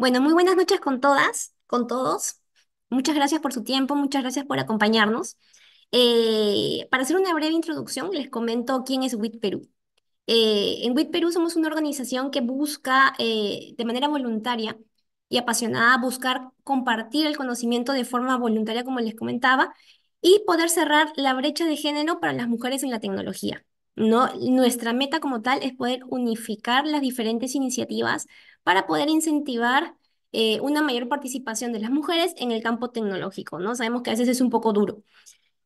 Bueno, muy buenas noches con todas, con todos. Muchas gracias por su tiempo, muchas gracias por acompañarnos. Eh, para hacer una breve introducción, les comento quién es WIT Perú. Eh, en WIT Perú somos una organización que busca eh, de manera voluntaria y apasionada buscar compartir el conocimiento de forma voluntaria, como les comentaba, y poder cerrar la brecha de género para las mujeres en la tecnología. ¿no? Nuestra meta como tal es poder unificar las diferentes iniciativas para poder incentivar eh, una mayor participación de las mujeres en el campo tecnológico, ¿no? Sabemos que a veces es un poco duro.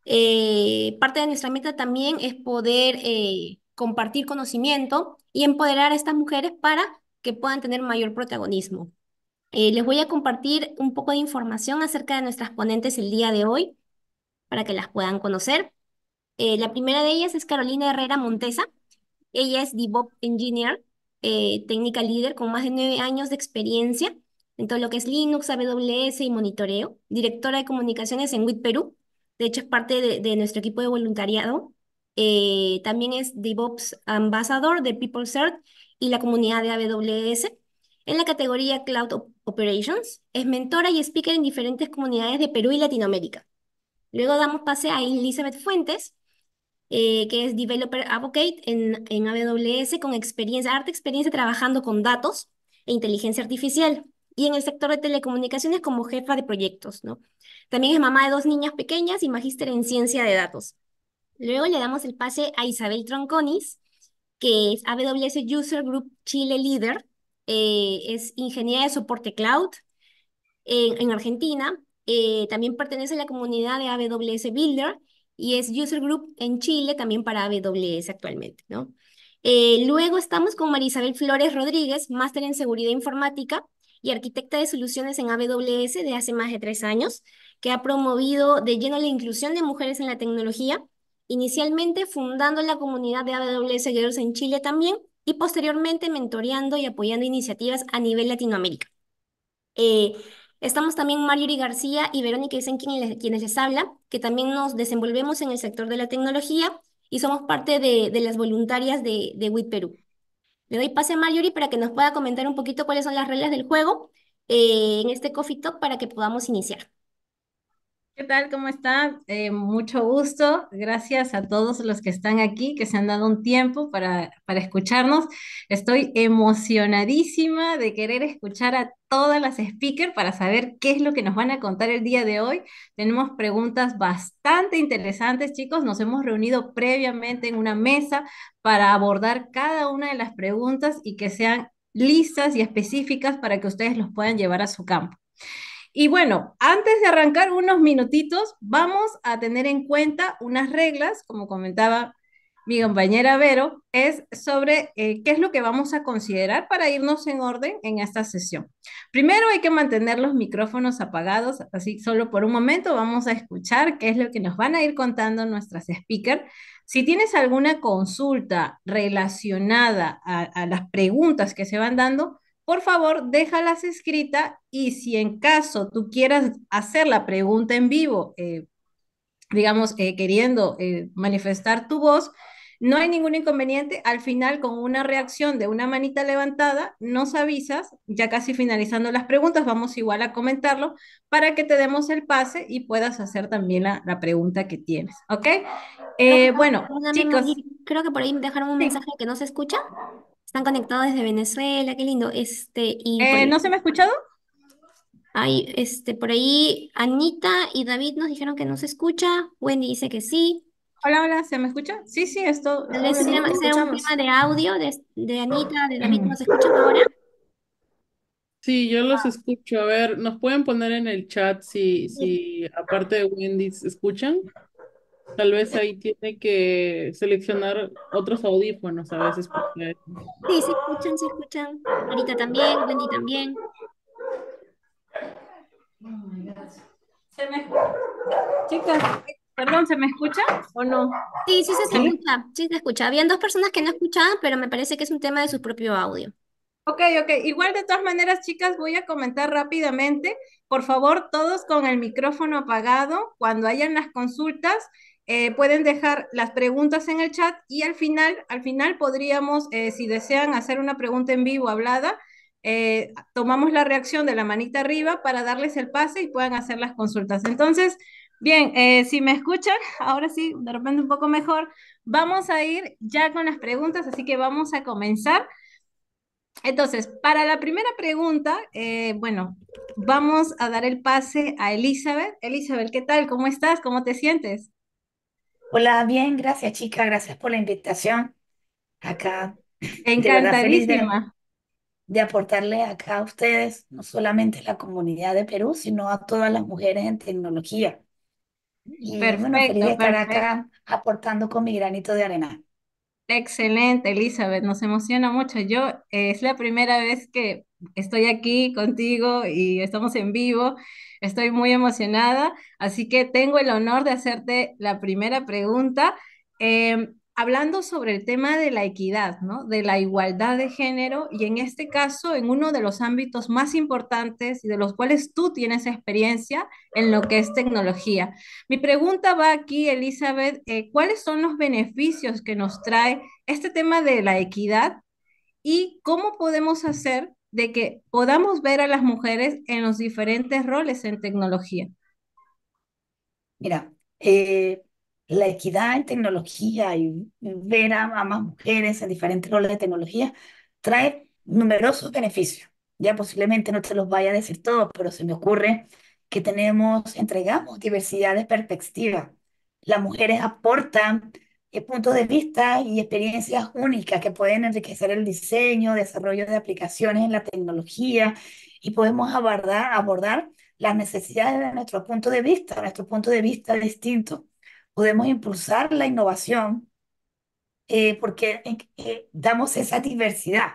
Eh, parte de nuestra meta también es poder eh, compartir conocimiento y empoderar a estas mujeres para que puedan tener mayor protagonismo. les voy a compartir un poco de información acerca de nuestras ponentes el día de hoy para que las puedan conocer. Eh, la primera de ellas es Carolina Herrera Montesa. Ella es DevOps Engineer, eh, técnica líder con más de nueve años de experiencia en todo lo que es Linux, AWS y monitoreo. Directora de comunicaciones en WIT Perú. De hecho, es parte de, nuestro equipo de voluntariado. Eh, también es DevOps Ambassador de PeopleCert y la comunidad de AWS. En la categoría Cloud Operations, es mentora y speaker en diferentes comunidades de Perú y Latinoamérica. Luego damos pase a Elizabeth Fuentes, eh, que es Developer Advocate en, AWS con experiencia, arte experiencia trabajando con datos e inteligencia artificial. Y en el sector de telecomunicaciones como jefa de proyectos, ¿no? También es mamá de dos niñas pequeñas y magíster en ciencia de datos. Luego le damos el pase a Isabel Tronconis, que es AWS User Group Chile Leader, eh, es ingeniera de soporte cloud en Argentina, eh, también pertenece a la comunidad de AWS Builder y es User Group en Chile, también para AWS actualmente, ¿no? Eh, luego estamos con Marisabel Flores Rodríguez, máster en seguridad informática y arquitecta de soluciones en AWS de hace más de tres años, que ha promovido de lleno la inclusión de mujeres en la tecnología, inicialmente fundando la comunidad de AWS Girls en Chile también y posteriormente mentoreando y apoyando iniciativas a nivel Latinoamérica. Eh, Estamos también Marjorie García y Verónica Dicen quienes les habla, que también nos desenvolvemos en el sector de la tecnología y somos parte de, las voluntarias de, de WIT Perú. Le doy pase a Marjorie para que nos pueda comentar un poquito cuáles son las reglas del juego eh, en este Coffee Talk para que podamos iniciar. ¿Qué tal? ¿Cómo está? Eh, mucho gusto. Gracias a todos los que están aquí, que se han dado un tiempo para, para escucharnos. Estoy emocionadísima de querer escuchar a todas las speakers para saber qué es lo que nos van a contar el día de hoy. Tenemos preguntas bastante interesantes, chicos. Nos hemos reunido previamente en una mesa para abordar cada una de las preguntas y que sean listas y específicas para que ustedes los puedan llevar a su campo. Y bueno, antes de arrancar unos minutitos, vamos a tener en cuenta unas reglas, como comentaba mi compañera Vero, es sobre eh, qué es lo que vamos a considerar para irnos en orden en esta sesión. Primero hay que mantener los micrófonos apagados, así solo por un momento vamos a escuchar qué es lo que nos van a ir contando nuestras speakers. Si tienes alguna consulta relacionada a las preguntas que se van dando, por favor, déjalas escrita y si en caso tú quieras hacer la pregunta en vivo, eh, digamos, eh, queriendo eh, manifestar tu voz, no hay ningún inconveniente. Al final, con una reacción de una manita levantada, nos avisas, ya casi finalizando las preguntas, vamos igual a comentarlo para que te demos el pase y puedas hacer también la, pregunta que tienes, ¿ok? bueno, chicos. Creo que por ahí dejaron un mensaje que no se escucha. Están conectados desde Venezuela, qué lindo. Este, y eh, ¿No se me ha escuchado? Ay, este, por ahí Anita y David nos dijeron que no se escucha. Wendy dice que sí. Hola, hola, ¿se me escucha? Sí, sí, esto. Tal un tema de audio de, Anita, de David, mm. ¿nos escuchan ahora? Sí, yo los ah. escucho. A ver, ¿nos pueden poner en el chat si, si aparte de Wendy, escuchan? Tal vez ahí tiene que seleccionar otros audífonos a veces. Sí, se escuchan, se escuchan. Marita también, Wendy también. Oh my God. Se me... Chicas, perdón, ¿se me escucha o no? Sí, sí se, escucha, sí se escucha. Habían dos personas que no escuchaban, pero me parece que es un tema de su propio audio. Ok, ok. Igual de todas maneras, chicas, voy a comentar rápidamente. Por favor, todos con el micrófono apagado. Cuando hayan las consultas, eh, pueden dejar las preguntas en el chat y al final, al final podríamos, eh, si desean hacer una pregunta en vivo hablada, eh, tomamos la reacción de la manita arriba para darles el pase y puedan hacer las consultas. Entonces, bien, si me escuchan, ahora sí, de repente un poco mejor, vamos a ir ya con las preguntas, así que vamos a comenzar. Entonces, para la primera pregunta, bueno, vamos a dar el pase a Elizabeth. Elizabeth, ¿qué tal? ¿Cómo estás? ¿Cómo te sientes? Hola, bien, gracias chica, gracias por la invitación. Acá, Encantadísima. de aportarle acá a ustedes, no solamente a la comunidad de Perú, sino a todas las mujeres en tecnología. Y bueno, feliz estar acá aportando con mi granito de arena. Excelente, Elizabeth. Nos emociona mucho. Yo, eh, es la primera vez que estoy aquí contigo y estamos en vivo. Estoy muy emocionada, así que tengo el honor de hacerte la primera pregunta. Eh, hablando sobre el tema de la equidad, de la igualdad de género y en este caso en uno de los ámbitos más importantes y de los cuales tú tienes experiencia en lo que es tecnología. Mi pregunta va aquí, Elizabeth, eh, ¿cuáles son los beneficios que nos trae este tema de la equidad y cómo podemos hacer de que podamos ver a las mujeres en los diferentes roles en tecnología? Mira, eh, la equidad en tecnología y ver a, más mujeres en diferentes roles de tecnología trae numerosos beneficios. Ya posiblemente no te los vaya a decir todos, pero se me ocurre que tenemos, entregamos diversidad de perspectivas. Las mujeres aportan eh, puntos de vista y experiencias únicas que pueden enriquecer el diseño, desarrollo de aplicaciones en la tecnología y podemos abordar, abordar las necesidades de nuestro punto de vista, nuestro punto de vista distinto. Podemos impulsar la innovación eh, porque eh, damos esa diversidad.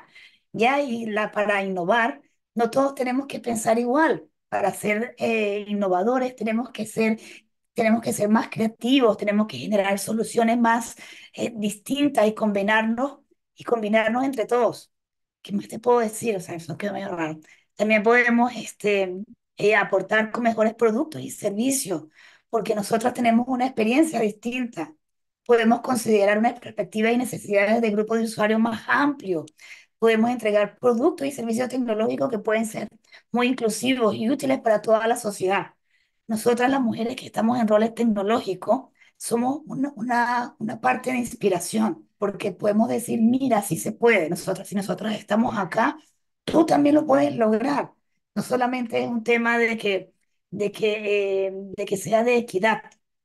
Ya, y la, para innovar, no todos tenemos que pensar igual. Para ser innovadores tenemos que ser tenemos que ser más creativos, tenemos que generar soluciones más eh, distintas y combinarnos y combinarnos entre todos. ¿Qué más te puedo decir? O sea, eso quedó medio raro. También podemos este, eh, aportar con mejores productos y servicios, porque nosotros tenemos una experiencia distinta. Podemos considerar una perspectiva y necesidades de grupos de usuarios más amplio. Podemos entregar productos y servicios tecnológicos que pueden ser muy inclusivos y útiles para toda la sociedad nosotras las mujeres que estamos en roles tecnológicos somos una, una, parte de inspiración, porque podemos decir, mira, si se puede, nosotras, si nosotros estamos acá, tú también lo puedes lograr. No solamente es un tema de que, de que, eh, de que sea de equidad,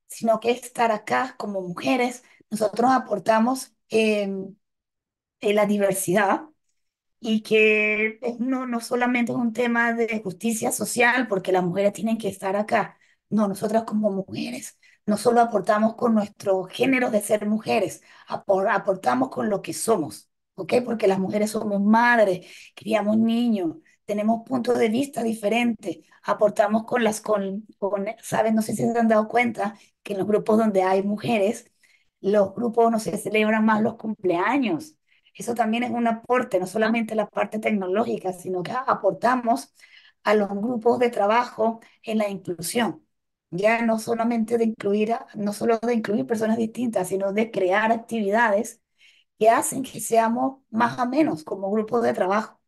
sino que estar acá como mujeres, nosotros aportamos eh, la diversidad y que no, no solamente es un tema de justicia social, porque las mujeres tienen que estar acá. No, nosotras como mujeres no solo aportamos con nuestro género de ser mujeres, aportamos con lo que somos, ¿ok? Porque las mujeres somos madres, criamos niños, tenemos puntos de vista diferentes, aportamos con las, con, con No sé si se han dado cuenta que en los grupos donde hay mujeres, los grupos no se celebran más los cumpleaños, eso también es un aporte, no solamente la parte tecnológica, sino que aportamos a los grupos de trabajo en la inclusión. Ya no solamente de incluir, a, no solo de incluir personas distintas, sino de crear actividades que hacen que seamos más o menos como grupos de trabajo.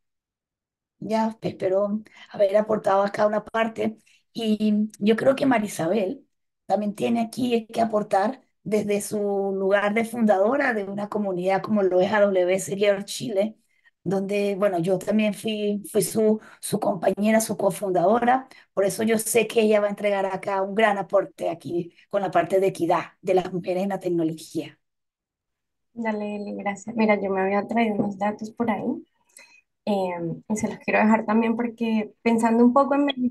Ya espero haber aportado acá una parte. Y yo creo que Marisabel también tiene aquí que aportar desde su lugar de fundadora de una comunidad como lo es AWS Chile, donde, bueno, yo también fui, fui su, su compañera, su cofundadora, por eso yo sé que ella va a entregar acá un gran aporte aquí con la parte de equidad de las mujeres en la tecnología. Dale, gracias. Mira, yo me había traído unos datos por ahí em, y se los quiero dejar también porque pensando un poco en...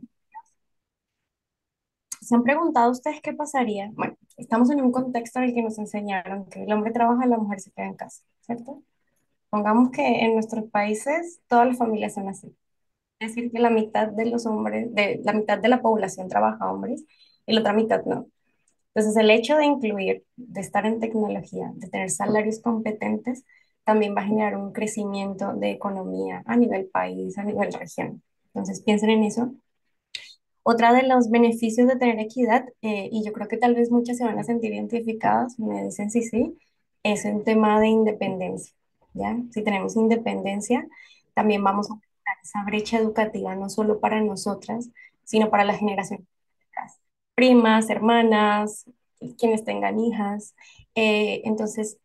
¿Se han preguntado ustedes qué pasaría? Bueno, estamos en un contexto en el que nos enseñaron que el hombre trabaja y la mujer se queda en casa, ¿cierto? Pongamos que en nuestros países todas las familias son así. Es decir, que la mitad de los hombres, de la mitad de la población trabaja hombres y la otra mitad no. Entonces, el hecho de incluir, de estar en tecnología, de tener salarios competentes, también va a generar un crecimiento de economía a nivel país, a nivel región. Entonces, piensen en eso otra de los beneficios de tener equidad, eh, y yo creo que tal vez muchas se van a sentir identificadas, me dicen sí, sí, es un tema de independencia. ¿ya? Si tenemos independencia, también vamos a aumentar esa brecha educativa, no solo para nosotras, sino para la generación primas, hermanas, quienes tengan hijas. Eh, entonces,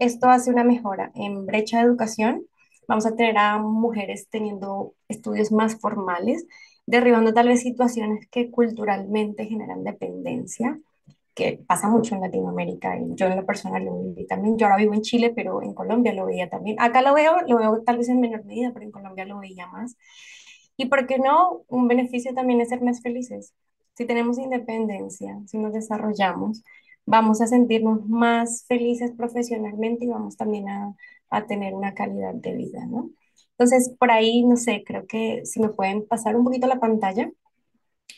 esto hace una mejora en brecha de educación. Vamos a tener a mujeres teniendo estudios más formales derribando tal vez situaciones que culturalmente generan dependencia, que pasa mucho en Latinoamérica y yo en lo personal lo vi también. Yo ahora vivo en Chile, pero en Colombia lo veía también. Acá lo veo, lo veo tal vez en menor medida, pero en Colombia lo veía más. Y por qué no, un beneficio también es ser más felices. Si tenemos independencia, si nos desarrollamos, vamos a sentirnos más felices profesionalmente y vamos también a, a tener una calidad de vida, ¿no? Entonces, por ahí, no sé, creo que si me pueden pasar un poquito la pantalla,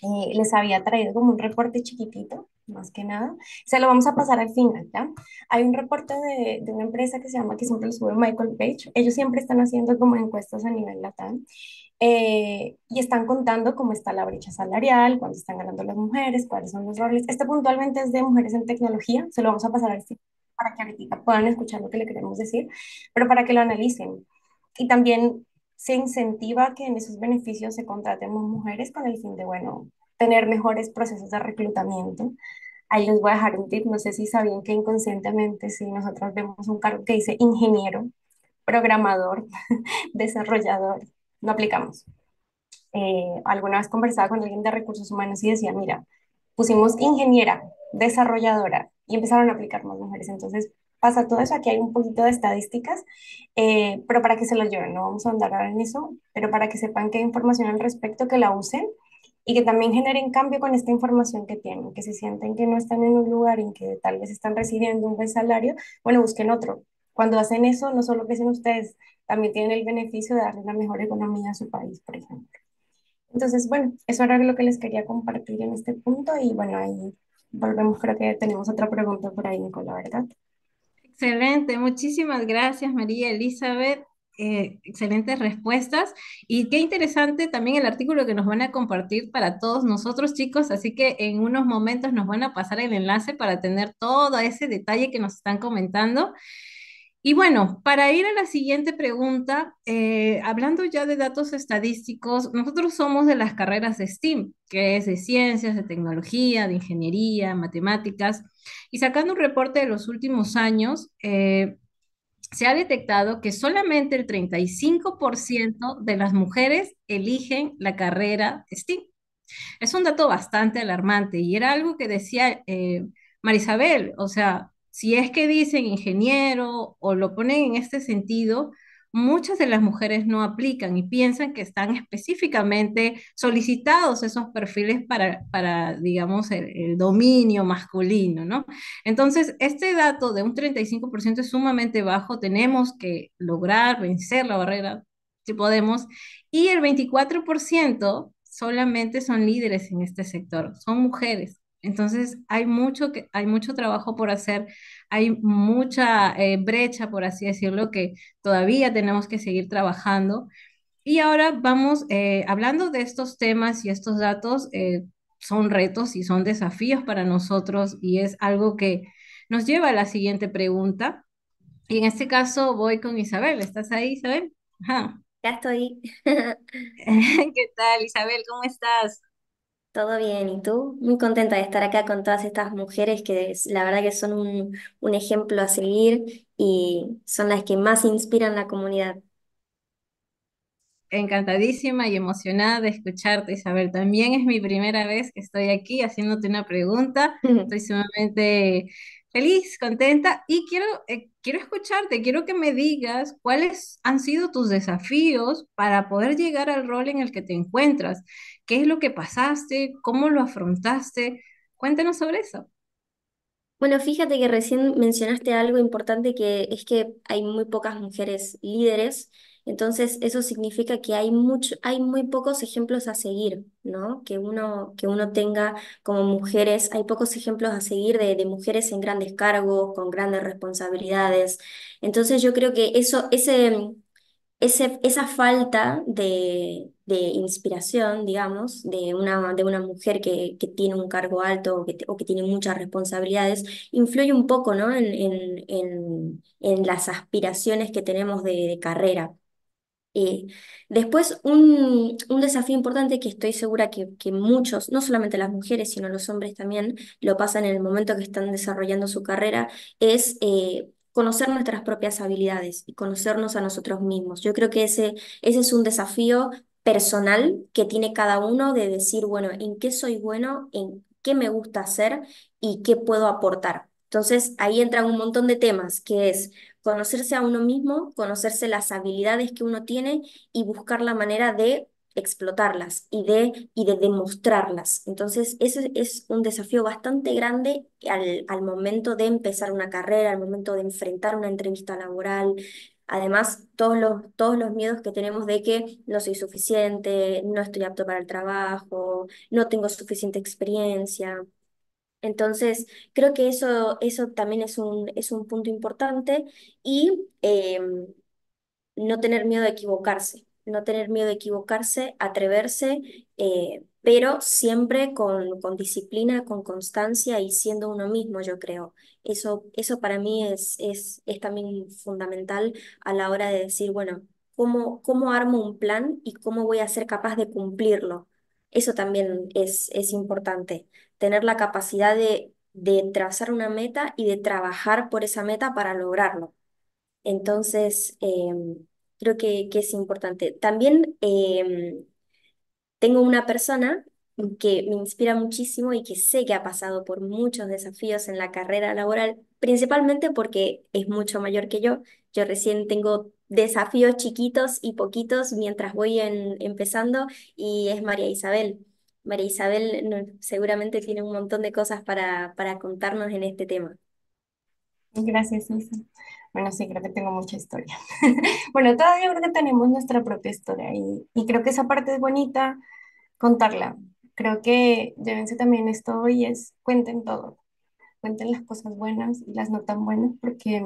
eh, les había traído como un reporte chiquitito, más que nada. Se lo vamos a pasar al final, ¿ya? Hay un reporte de, de una empresa que se llama, que siempre lo sube Michael Page. Ellos siempre están haciendo como encuestas a nivel latam. Eh, y están contando cómo está la brecha salarial, cuánto están ganando las mujeres, cuáles son los roles. Este puntualmente es de mujeres en tecnología, se lo vamos a pasar al final para que ahorita puedan escuchar lo que le queremos decir, pero para que lo analicen y también se incentiva que en esos beneficios se contratemos mujeres con el fin de, bueno, tener mejores procesos de reclutamiento. Ahí les voy a dejar un tip, no sé si sabían que inconscientemente, si nosotros vemos un cargo que dice ingeniero, programador, desarrollador, no aplicamos. Eh, alguna vez conversaba con alguien de recursos humanos y decía, mira, pusimos ingeniera, desarrolladora y empezaron a aplicar más mujeres. Entonces, pasa todo eso. Aquí hay un poquito de estadísticas, eh, pero para que se lo lleven, no vamos a andar ahora en eso, pero para que sepan que hay información al respecto, que la usen y que también generen cambio con esta información que tienen, que se sienten que no están en un lugar en que tal vez están recibiendo un buen salario, bueno, busquen otro. Cuando hacen eso, no solo crecen ustedes, también tienen el beneficio de darle una mejor economía a su país, por ejemplo. Entonces, bueno, eso era lo que les quería compartir en este punto y bueno, ahí volvemos, creo que tenemos otra pregunta por ahí, Nicola, ¿verdad? Excelente, muchísimas gracias María Elizabeth. Eh, excelentes respuestas y qué interesante también el artículo que nos van a compartir para todos nosotros chicos, así que en unos momentos nos van a pasar el enlace para tener todo ese detalle que nos están comentando. Y bueno, para ir a la siguiente pregunta, eh, hablando ya de datos estadísticos, nosotros somos de las carreras de STEAM, que es de ciencias, de tecnología, de ingeniería, matemáticas. Y sacando un reporte de los últimos años, eh, se ha detectado que solamente el 35% de las mujeres eligen la carrera STEAM. Es un dato bastante alarmante y era algo que decía eh, Marisabel, o sea, si es que dicen ingeniero o lo ponen en este sentido, muchas de las mujeres no aplican y piensan que están específicamente solicitados esos perfiles para, para digamos, el, el dominio masculino, ¿no? Entonces, este dato de un 35% es sumamente bajo, tenemos que lograr vencer la barrera, si podemos, y el 24% solamente son líderes en este sector, son mujeres. Entonces, hay mucho, hay mucho trabajo por hacer, hay mucha eh, brecha, por así decirlo, que todavía tenemos que seguir trabajando. Y ahora vamos, eh, hablando de estos temas y estos datos, eh, son retos y son desafíos para nosotros y es algo que nos lleva a la siguiente pregunta. Y en este caso voy con Isabel. ¿Estás ahí, Isabel? Ya estoy. ¿Qué tal, Isabel? ¿Cómo estás? Todo bien, ¿y tú? Muy contenta de estar acá con todas estas mujeres que la verdad que son un, un ejemplo a seguir y son las que más inspiran la comunidad. Encantadísima y emocionada de escucharte, Isabel. También es mi primera vez que estoy aquí haciéndote una pregunta. Estoy sumamente feliz, contenta y quiero, eh, quiero escucharte, quiero que me digas cuáles han sido tus desafíos para poder llegar al rol en el que te encuentras, qué es lo que pasaste, cómo lo afrontaste. Cuéntanos sobre eso. Bueno, fíjate que recién mencionaste algo importante que es que hay muy pocas mujeres líderes entonces, eso significa que hay, mucho, hay muy pocos ejemplos a seguir, ¿no? Que uno, que uno tenga como mujeres, hay pocos ejemplos a seguir de, mujeres en grandes cargos, con grandes responsabilidades. Entonces, yo creo que eso, ese, esa falta de, inspiración, digamos, de una, de una mujer que, tiene un cargo alto o que, tiene muchas responsabilidades, influye un poco, ¿no? en, las aspiraciones que tenemos de carrera. Eh, después, un, desafío importante que estoy segura que, que, muchos, no solamente las mujeres, sino los hombres también, lo pasan en el momento que están desarrollando su carrera, es eh, conocer nuestras propias habilidades y conocernos a nosotros mismos. Yo creo que ese, ese es un desafío personal que tiene cada uno de decir, bueno, ¿en qué soy bueno? ¿En qué me gusta hacer? ¿Y qué puedo aportar? Entonces, ahí entran un montón de temas, que es conocerse a uno mismo, conocerse las habilidades que uno tiene y buscar la manera de explotarlas y de, y de demostrarlas. Entonces, ese es un desafío bastante grande al, al momento de empezar una carrera, al momento de enfrentar una entrevista laboral, Además, todos los, todos los miedos que tenemos de que no soy suficiente, no estoy apto para el trabajo, no tengo suficiente experiencia. Entonces, creo que eso, eso también es un, punto importante y em, no tener miedo de equivocarse, no tener miedo de equivocarse, atreverse, eh, pero siempre con, disciplina, con constancia y siendo uno mismo, yo creo. Eso, para mí es, también fundamental a la hora de decir, bueno, ¿cómo, armo un plan y cómo voy a ser capaz de cumplirlo? Eso también es importante tener la capacidad de, trazar una meta y de trabajar por esa meta para lograrlo. Entonces, em, creo que, es importante. También em, tengo una persona que me inspira muchísimo y que sé que ha pasado por muchos desafíos en la carrera laboral, principalmente porque es mucho mayor que yo. Yo recién tengo desafíos chiquitos y poquitos mientras voy empezando y es María Isabel. María Isabel seguramente tiene un montón de cosas para, contarnos en este tema. Gracias, Isa. Bueno, sí, creo que tengo mucha historia. Bueno, todavía creo que tenemos nuestra propia historia y, creo que esa parte es bonita contarla. Creo que llévense también esto y es cuenten todo, cuenten las cosas buenas y las no tan buenas porque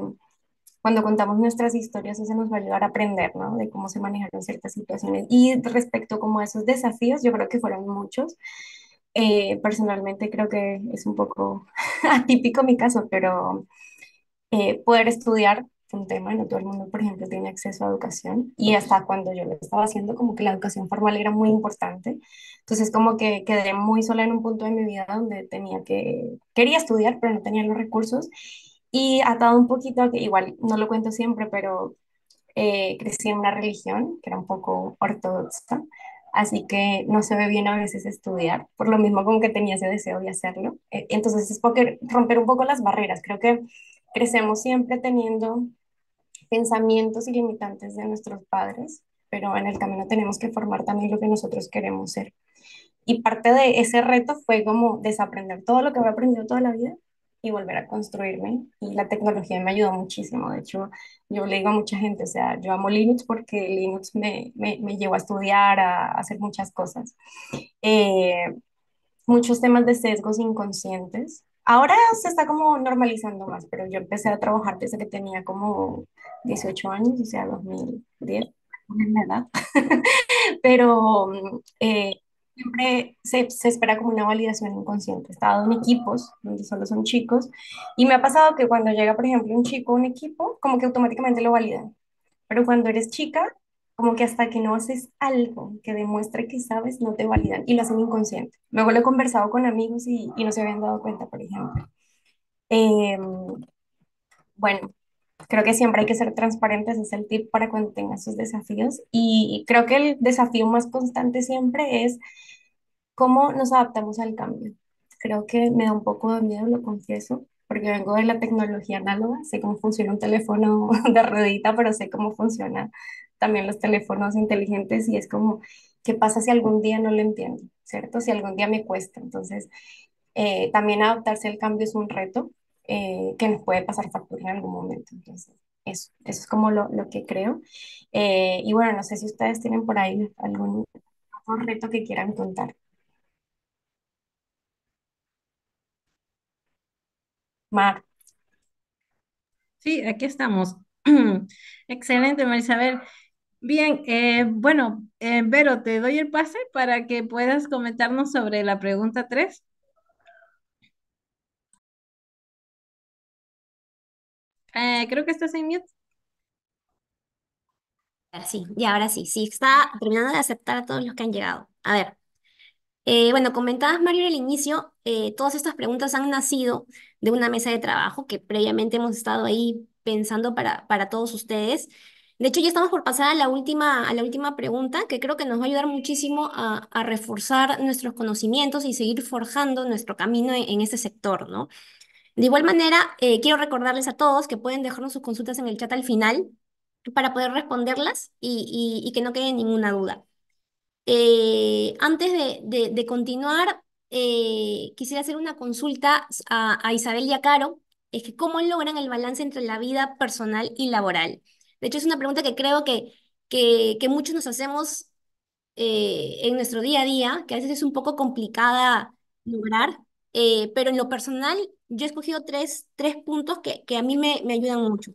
cuando contamos nuestras historias, eso nos va a ayudar a aprender, ¿no? De cómo se manejaron ciertas situaciones. Y respecto como a esos desafíos, yo creo que fueron muchos. Eh, personalmente creo que es un poco atípico mi caso, pero eh, poder estudiar un tema, no todo el mundo, por ejemplo, tiene acceso a educación y hasta cuando yo lo estaba haciendo, como que la educación formal era muy importante. Entonces, como que quedé muy sola en un punto de mi vida donde tenía que, quería estudiar, pero no tenía los recursos y atado un poquito que igual no lo cuento siempre, pero eh, crecí en una religión que era un poco ortodoxa, así que no se ve bien a veces estudiar, por lo mismo como que tenía ese deseo de hacerlo. E, entonces es porque romper un poco las barreras, creo que crecemos siempre teniendo pensamientos ilimitantes limitantes de nuestros padres, pero en el camino tenemos que formar también lo que nosotros queremos ser. Y parte de ese reto fue como desaprender todo lo que había aprendido toda la vida y volver a construirme. Y la tecnología me ayudó muchísimo. De hecho, yo le digo a mucha gente, o sea, yo amo Linux porque Linux me, me, me llevó a estudiar, a, hacer muchas cosas. Eh, muchos temas de sesgos inconscientes. Ahora se está como normalizando más, pero yo empecé a trabajar desde que tenía como 18 años, o sea, 2010, en la edad. pero mm, eh, siempre se, se, espera como una validación inconsciente. He estado en equipos donde solo son chicos y me ha pasado que cuando llega, por ejemplo, un chico a un equipo, como que automáticamente lo validan. Pero cuando eres chica, como que hasta que no haces algo que demuestre que sabes, no te validan y lo hacen inconsciente. Luego lo he conversado con amigos y, no se habían dado cuenta, por ejemplo. Em, bueno, creo que siempre hay que ser transparentes, es el tip para cuando tengas sus desafíos. Y creo que el desafío más constante siempre es cómo nos adaptamos al cambio. Creo que me da un poco de miedo, lo confieso, porque vengo de la tecnología análoga, sé cómo funciona un teléfono de ruedita, pero sé cómo funciona también los teléfonos inteligentes y es como, ¿qué pasa si algún día no lo entiendo? ¿Cierto? Si algún día me cuesta. Entonces, eh, también adaptarse al cambio es un reto eh, que nos puede pasar factura en algún momento. Entonces, eso, es como lo, que creo. Eh, y bueno, no sé si ustedes tienen por ahí algún reto que quieran contar. Mar. Sí, aquí estamos. Excelente, Marisabel. Bien, eh, bueno, Vero, te doy el pase para que puedas comentarnos sobre la pregunta 3. Eh, creo que estás en mute. sí, y ahora sí, sí, está terminando de aceptar a todos los que han llegado. A ver, eh, bueno, comentabas, Mario, el inicio, eh, todas estas preguntas han nacido de una mesa de trabajo que previamente hemos estado ahí pensando para, para todos ustedes. De hecho, ya estamos por pasar a la última, a la última pregunta, que creo que nos va a ayudar muchísimo a, reforzar nuestros conocimientos y seguir forjando nuestro camino en, en este sector, ¿no? De igual manera, eh, quiero recordarles a todos que pueden dejarnos sus consultas en el chat al final para poder responderlas y, que no quede ninguna duda. Eh, antes de, continuar, eh, quisiera hacer una consulta a, Isabel y a Caro, es que cómo logran el balance entre la vida personal y laboral. De hecho, es una pregunta que creo que, que, que muchos nos hacemos en nuestro día a día, que a veces es un poco complicada lograr, eh, pero en lo personal, yo he escogido tres, puntos que, a mí me, ayudan mucho.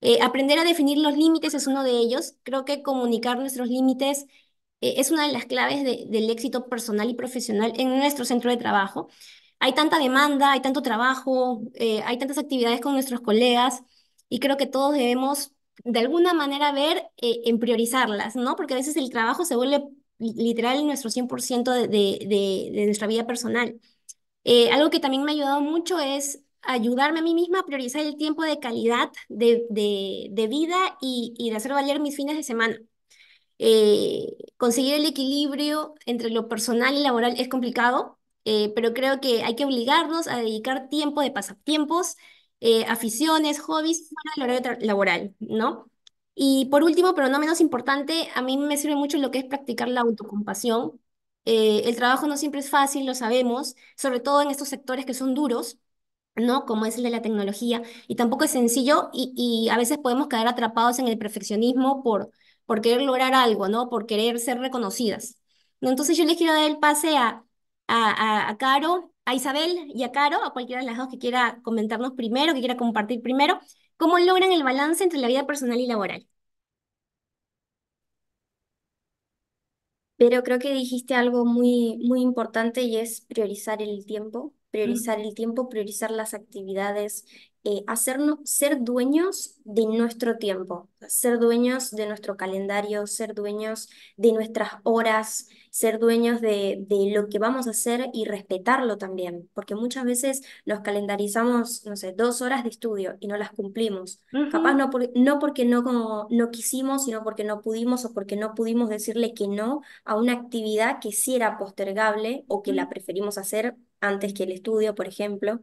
Eh, aprender a definir los límites es uno de ellos. Creo que comunicar nuestros límites eh, es una de las claves del éxito personal y profesional en nuestro centro de trabajo. Hay tanta demanda, hay tanto trabajo, hay tantas actividades con nuestros colegas y creo que todos debemos de alguna manera ver en priorizarlas, ¿no? Porque a veces el trabajo se vuelve literal nuestro 100% de, de, de nuestra vida personal. Eh, algo que también me ha ayudado mucho es ayudarme a mí misma a priorizar el tiempo de calidad de, vida y, de hacer valer mis fines de semana. Eh, conseguir el equilibrio entre lo personal y laboral es complicado, eh, pero creo que hay que obligarnos a dedicar tiempo de pasatiempos, aficiones, hobbies fuera del horario laboral, ¿no? Y por último, pero no menos importante, a mí me sirve mucho lo que es practicar la autocompasión, eh, el trabajo no siempre es fácil, lo sabemos, sobre todo en estos sectores que son duros, ¿no? Como es el de la tecnología, y tampoco es sencillo y, y a veces podemos quedar atrapados en el perfeccionismo por, por querer lograr algo, ¿no? Por querer ser reconocidas. ¿No? Entonces yo les quiero dar el pase a, a, a, a Caro, a Isabel y a Caro, a cualquiera de las dos que quiera comentarnos primero, que quiera compartir primero, cómo logran el balance entre la vida personal y laboral. Pero creo que dijiste algo muy, muy importante y es priorizar el tiempo, priorizar el tiempo, priorizar las actividades eh, hacernos, ser dueños de nuestro tiempo, ser dueños de nuestro calendario, ser dueños de nuestras horas, ser dueños de, lo que vamos a hacer y respetarlo también, porque muchas veces nos calendarizamos, no sé, dos horas de estudio y no las cumplimos. Capaz no, no porque no, como, quisimos, sino porque no pudimos o porque no pudimos decirle que no a una actividad que sí era postergable o que la preferimos hacer antes que el estudio, por ejemplo.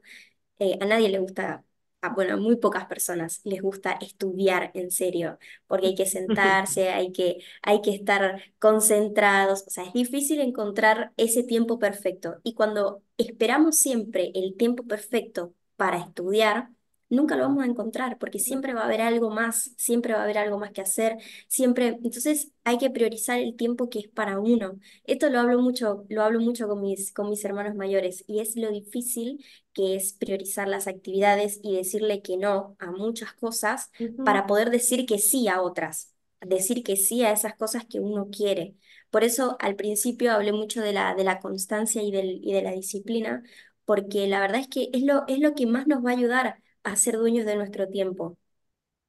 Eh, a nadie le gusta bueno, muy pocas personas les gusta estudiar en serio, porque hay que sentarse, hay que, hay que estar concentrados, o sea, es difícil encontrar ese tiempo perfecto. Y cuando esperamos siempre el tiempo perfecto para estudiar, nunca lo vamos a encontrar porque siempre va a haber algo más, siempre va a haber algo más que hacer, siempre, entonces hay que priorizar el tiempo que es para uno. Esto lo hablo mucho, lo hablo mucho con mis, con mis hermanos mayores y es lo difícil que es priorizar las actividades y decirle que no a muchas cosas para poder decir que sí a otras, decir que sí a esas cosas que uno quiere. Por eso al principio hablé mucho de la, de la constancia y, del, y de la disciplina, porque la verdad es que es lo, es lo que más nos va a ayudar a ser dueños de nuestro tiempo.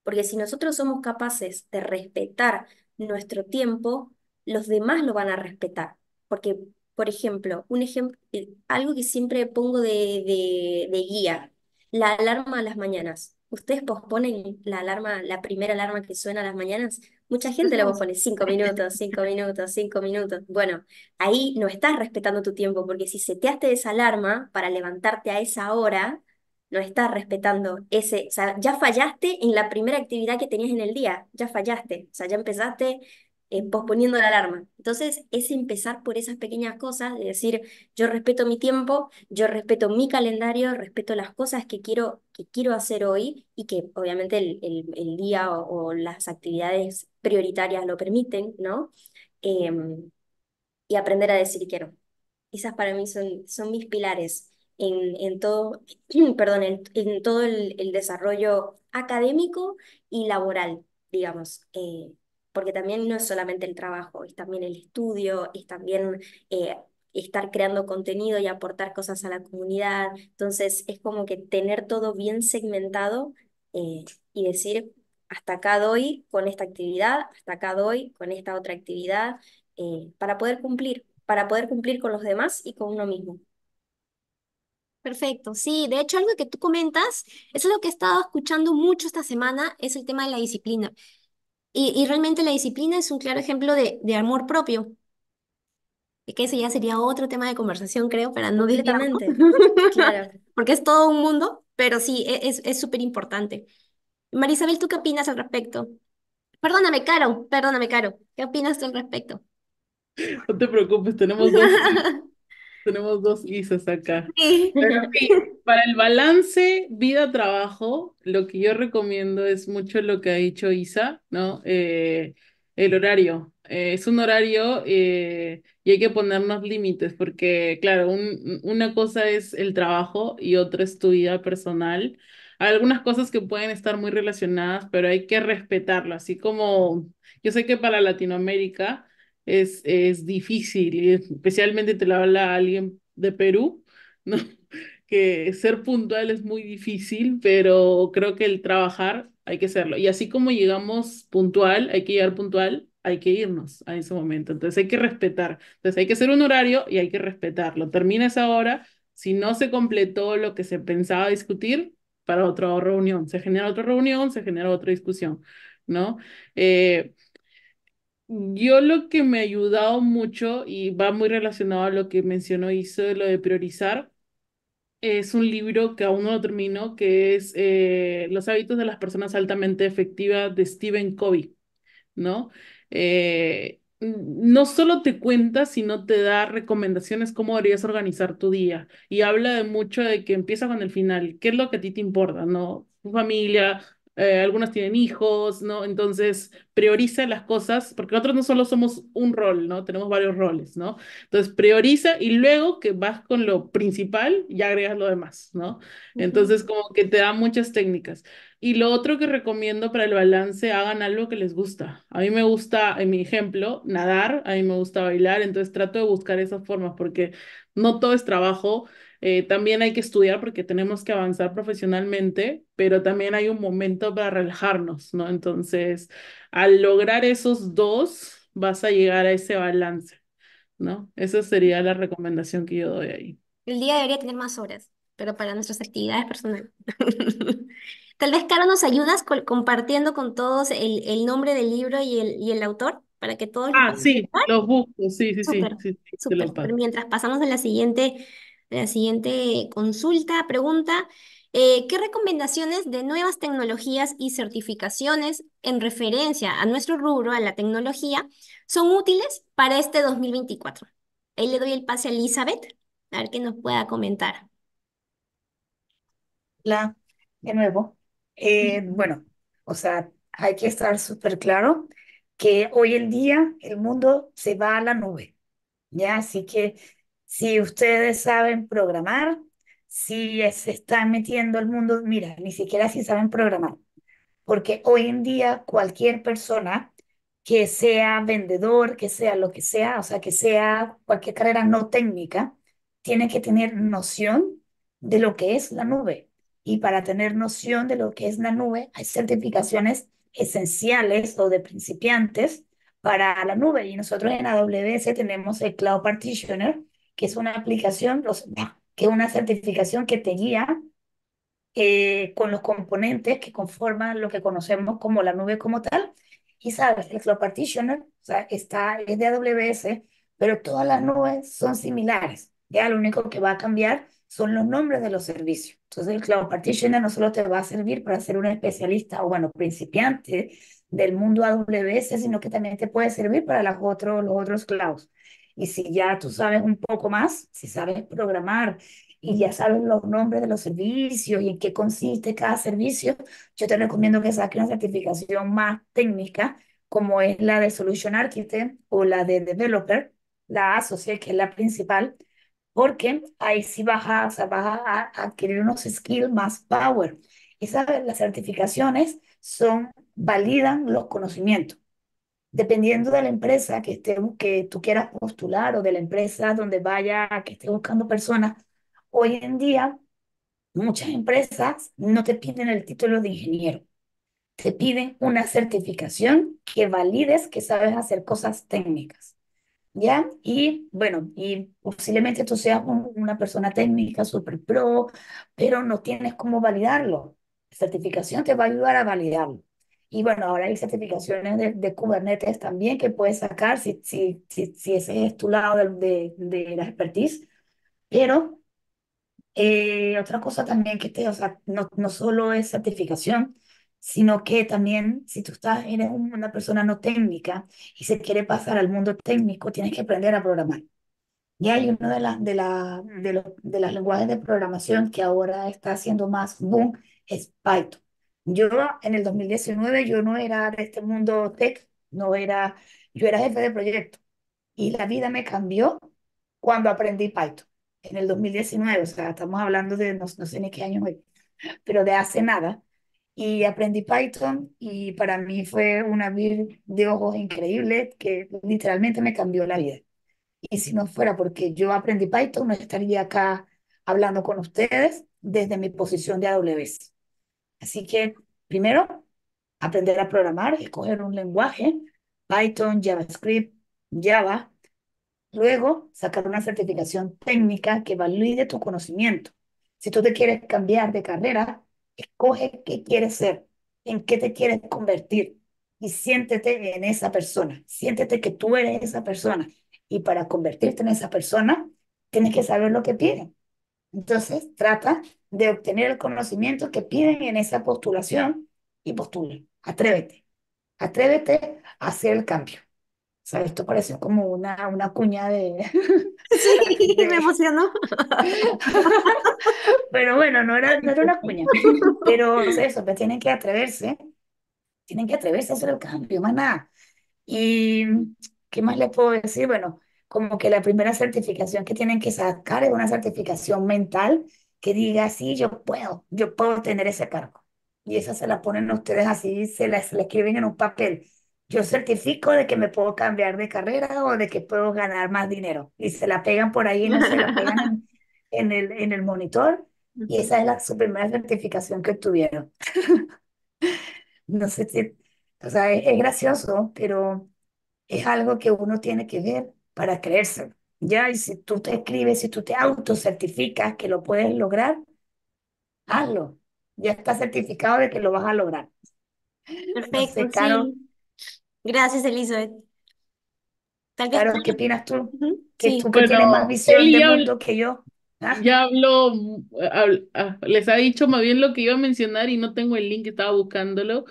Porque si nosotros somos capaces de respetar nuestro tiempo, los demás lo van a respetar. Porque, por ejemplo, un ejemplo, algo que siempre pongo de, guía, la alarma a las mañanas. Ustedes posponen la alarma, la primera alarma que suena a las mañanas. Mucha gente la pospone cinco minutos, cinco minutos, cinco minutos. Bueno, ahí no estás respetando tu tiempo, porque si seteaste esa alarma para levantarte a esa hora, no estás respetando ese, o sea, ya fallaste en la primera actividad que tenías en el día, ya fallaste, o sea, ya empezaste eh, posponiendo la alarma. Entonces, es empezar por esas pequeñas cosas, de decir, yo respeto mi tiempo, yo respeto mi calendario, respeto las cosas que quiero, que quiero hacer hoy y que obviamente el, día o, las actividades prioritarias lo permiten, ¿no? Em, y aprender a decir quiero. Esas para mí son, son mis pilares en, todo, perdón, en, todo el, desarrollo académico y laboral, digamos. Eh, porque también no es solamente el trabajo, es también el estudio, es también eh, estar creando contenido y aportar cosas a la comunidad. Entonces es como que tener todo bien segmentado eh, y decir, hasta acá doy con esta actividad, hasta acá doy con esta otra actividad, para poder cumplir, para poder cumplir con los demás y con uno mismo. Perfecto, sí, de hecho algo que tú comentas es lo que he estado escuchando mucho esta semana, es el tema de la disciplina. Y, realmente la disciplina es un claro ejemplo de, de amor propio, y que ese ya sería otro tema de conversación, creo, para no directamente. claro. Porque es todo un mundo, pero sí, e, es súper importante. Marisabel, ¿tú qué opinas al respecto? Perdóname, Caro, perdóname, Caro. ¿Qué opinas tú al respecto? No te preocupes, tenemos dos. Tenemos dos ISAs acá. para el balance vida-trabajo, lo que yo recomiendo es mucho lo que ha dicho Isa, ¿no? Eh, el horario. Eh, es un horario eh, y hay que ponernos límites porque, claro, una cosa es el trabajo y otra es tu vida personal. algunas cosas que pueden estar muy relacionadas, pero hay que respetarlo, así como yo sé que para Latinoamérica es, es difícil, especialmente te lo habla alguien de Perú, ¿no? que ser puntual es muy difícil, pero creo que el trabajar hay que hacerlo. Y así como llegamos puntual, hay que llegar puntual, hay que irnos a ese momento. Entonces hay que respetar. Entonces hay que hacer un horario y hay que respetarlo. Termina esa hora. Si no se completó lo que se pensaba discutir, para otra reunión. Se genera otra reunión, se genera otra discusión, ¿no? Eh, yo lo que me ha ayudado mucho y va muy relacionado a lo que mencionó hizo de lo de priorizar, es un libro que aún no termino, que es eh, Los hábitos de las personas altamente efectivas de Stephen Covey, ¿no? Eh, no solo te cuenta, sino te da recomendaciones cómo deberías organizar tu día y habla de mucho de que empieza con el final, qué es lo que a ti te importa, ¿no? Tu familia, eh, algunos tienen hijos, ¿no? Entonces, prioriza las cosas, porque nosotros no solo somos un rol, ¿no? Tenemos varios roles, ¿no? Entonces, prioriza y luego que vas con lo principal ya agregas lo demás, ¿no? Entonces, como que te da muchas técnicas. Y lo otro que recomiendo para el balance, hagan algo que les gusta. A mí me gusta, en mi ejemplo, nadar, a mí me gusta bailar, entonces trato de buscar esas formas, porque no todo es trabajo eh, también hay que estudiar porque tenemos que avanzar profesionalmente, pero también hay un momento para relajarnos, ¿no? Entonces, al lograr esos dos, vas a llegar a ese balance, ¿no? Esa sería la recomendación que yo doy ahí. El día debería tener más horas, pero para nuestras actividades personales. Tal vez, Caro, nos ayudas compartiendo con todos el, nombre del libro y el, y el autor para que todos... Ah, sí, los busco, sí, sí, sí, sí, Mientras pasamos a la siguiente la siguiente consulta, pregunta, eh, ¿qué recomendaciones de nuevas tecnologías y certificaciones en referencia a nuestro rubro, a la tecnología, son útiles para este 2024? Ahí le doy el pase a Elizabeth, a ver qué nos pueda comentar. Hola, de nuevo. Eh, bueno, o sea, hay que estar súper claro que hoy en día el mundo se va a la nube, ¿ya? Así que si ustedes saben programar, si se están metiendo al mundo, mira, ni siquiera si saben programar, porque hoy en día cualquier persona que sea vendedor, que sea lo que sea, o sea, que sea cualquier carrera no técnica, tiene que tener noción de lo que es la nube. Y para tener noción de lo que es la nube, hay certificaciones esenciales o de principiantes para la nube. Y nosotros en AWS tenemos el Cloud Partitioner, que es una aplicación, que es una certificación que te guía eh, con los componentes que conforman lo que conocemos como la nube como tal. Y sabes, el Cloud Partitioner o sea, está, es de AWS, pero todas las nubes son similares. Ya lo único que va a cambiar son los nombres de los servicios. Entonces el Cloud Partitioner no solo te va a servir para ser un especialista o bueno, principiante del mundo AWS, sino que también te puede servir para los otros clouds. Y si ya tú sabes un poco más, si sabes programar y ya sabes los nombres de los servicios y en qué consiste cada servicio, yo te recomiendo que saques una certificación más técnica, como es la de Solution Architect o la de Developer, la Associate, que es la principal, porque ahí sí vas a, vas a adquirir unos skills más power. Y sabes, las certificaciones son, validan los conocimientos dependiendo de la empresa que, esté, que tú quieras postular o de la empresa donde vaya, que esté buscando personas, hoy en día muchas empresas no te piden el título de ingeniero. Te piden una certificación que valides que sabes hacer cosas técnicas. ¿Ya? Y bueno, y posiblemente tú seas una persona técnica super pro, pero no tienes cómo validarlo. La certificación te va a ayudar a validarlo. Y bueno, ahora hay certificaciones de, de Kubernetes también que puedes sacar si, si, si, si ese es tu lado de, de, de la expertise. Pero eh, otra cosa también que te, o sea, no, no solo es certificación, sino que también si tú estás, eres una persona no técnica y se quiere pasar al mundo técnico, tienes que aprender a programar. Y hay uno de, las de, la, de, los, de las lenguajes de programación que ahora está haciendo más boom, es Python. Yo en el 2019 yo no era de este mundo tech, no era, yo era jefe de proyecto y la vida me cambió cuando aprendí Python en el 2019, o sea, estamos hablando de no, sé ni qué año hoy, pero de hace nada. Y aprendí Python y para mí fue una vir de ojos increíble que literalmente me cambió la vida. Y si no fuera porque yo aprendí Python, no estaría acá hablando con ustedes desde mi posición de AWS. Así que primero, aprender a programar, escoger un lenguaje, Python, JavaScript, Java. Luego, sacar una certificación técnica que valide tu conocimiento. Si tú te quieres cambiar de carrera, escoge qué quieres ser, en qué te quieres convertir y siéntete en esa persona. Siéntete que tú eres esa persona. Y para convertirte en esa persona, tienes que saber lo que piden. Entonces, trata de obtener el conocimiento que piden en esa postulación y postule, Atrévete. Atrévete a hacer el cambio. O sea, esto parece como una, una cuña de... Sí, me emocionó. Pero bueno, no era, una cuña. Pero eso, pues tienen que atreverse. Tienen que atreverse a hacer el cambio, más nada. ¿Y qué más les puedo decir? Bueno, como que la primera certificación que tienen que sacar es una certificación mental que diga, sí, yo puedo, yo puedo tener ese cargo. Y esa se la ponen ustedes así, se la, escriben en un papel. Yo certifico de que me puedo cambiar de carrera o de que puedo ganar más dinero. Y se la pegan por ahí, no se la pegan en, el, en el monitor. Y esa es la, su primera certificación que tuvieron. no sé si, o sea, es gracioso, pero es algo que uno tiene que ver para creérselo. Ya, y si tú te escribes, si tú te autocertificas que lo puedes lograr, hazlo. Ya estás certificado de que lo vas a lograr. Perfecto, sí. Gracias, Elizabeth. Tal ¿qué opinas tú? Que tú tienes más visión del mundo que yo. Ah. Ya hablo, ah, les ha dicho más bien lo que iba a mencionar y no tengo el link, estaba buscándolo.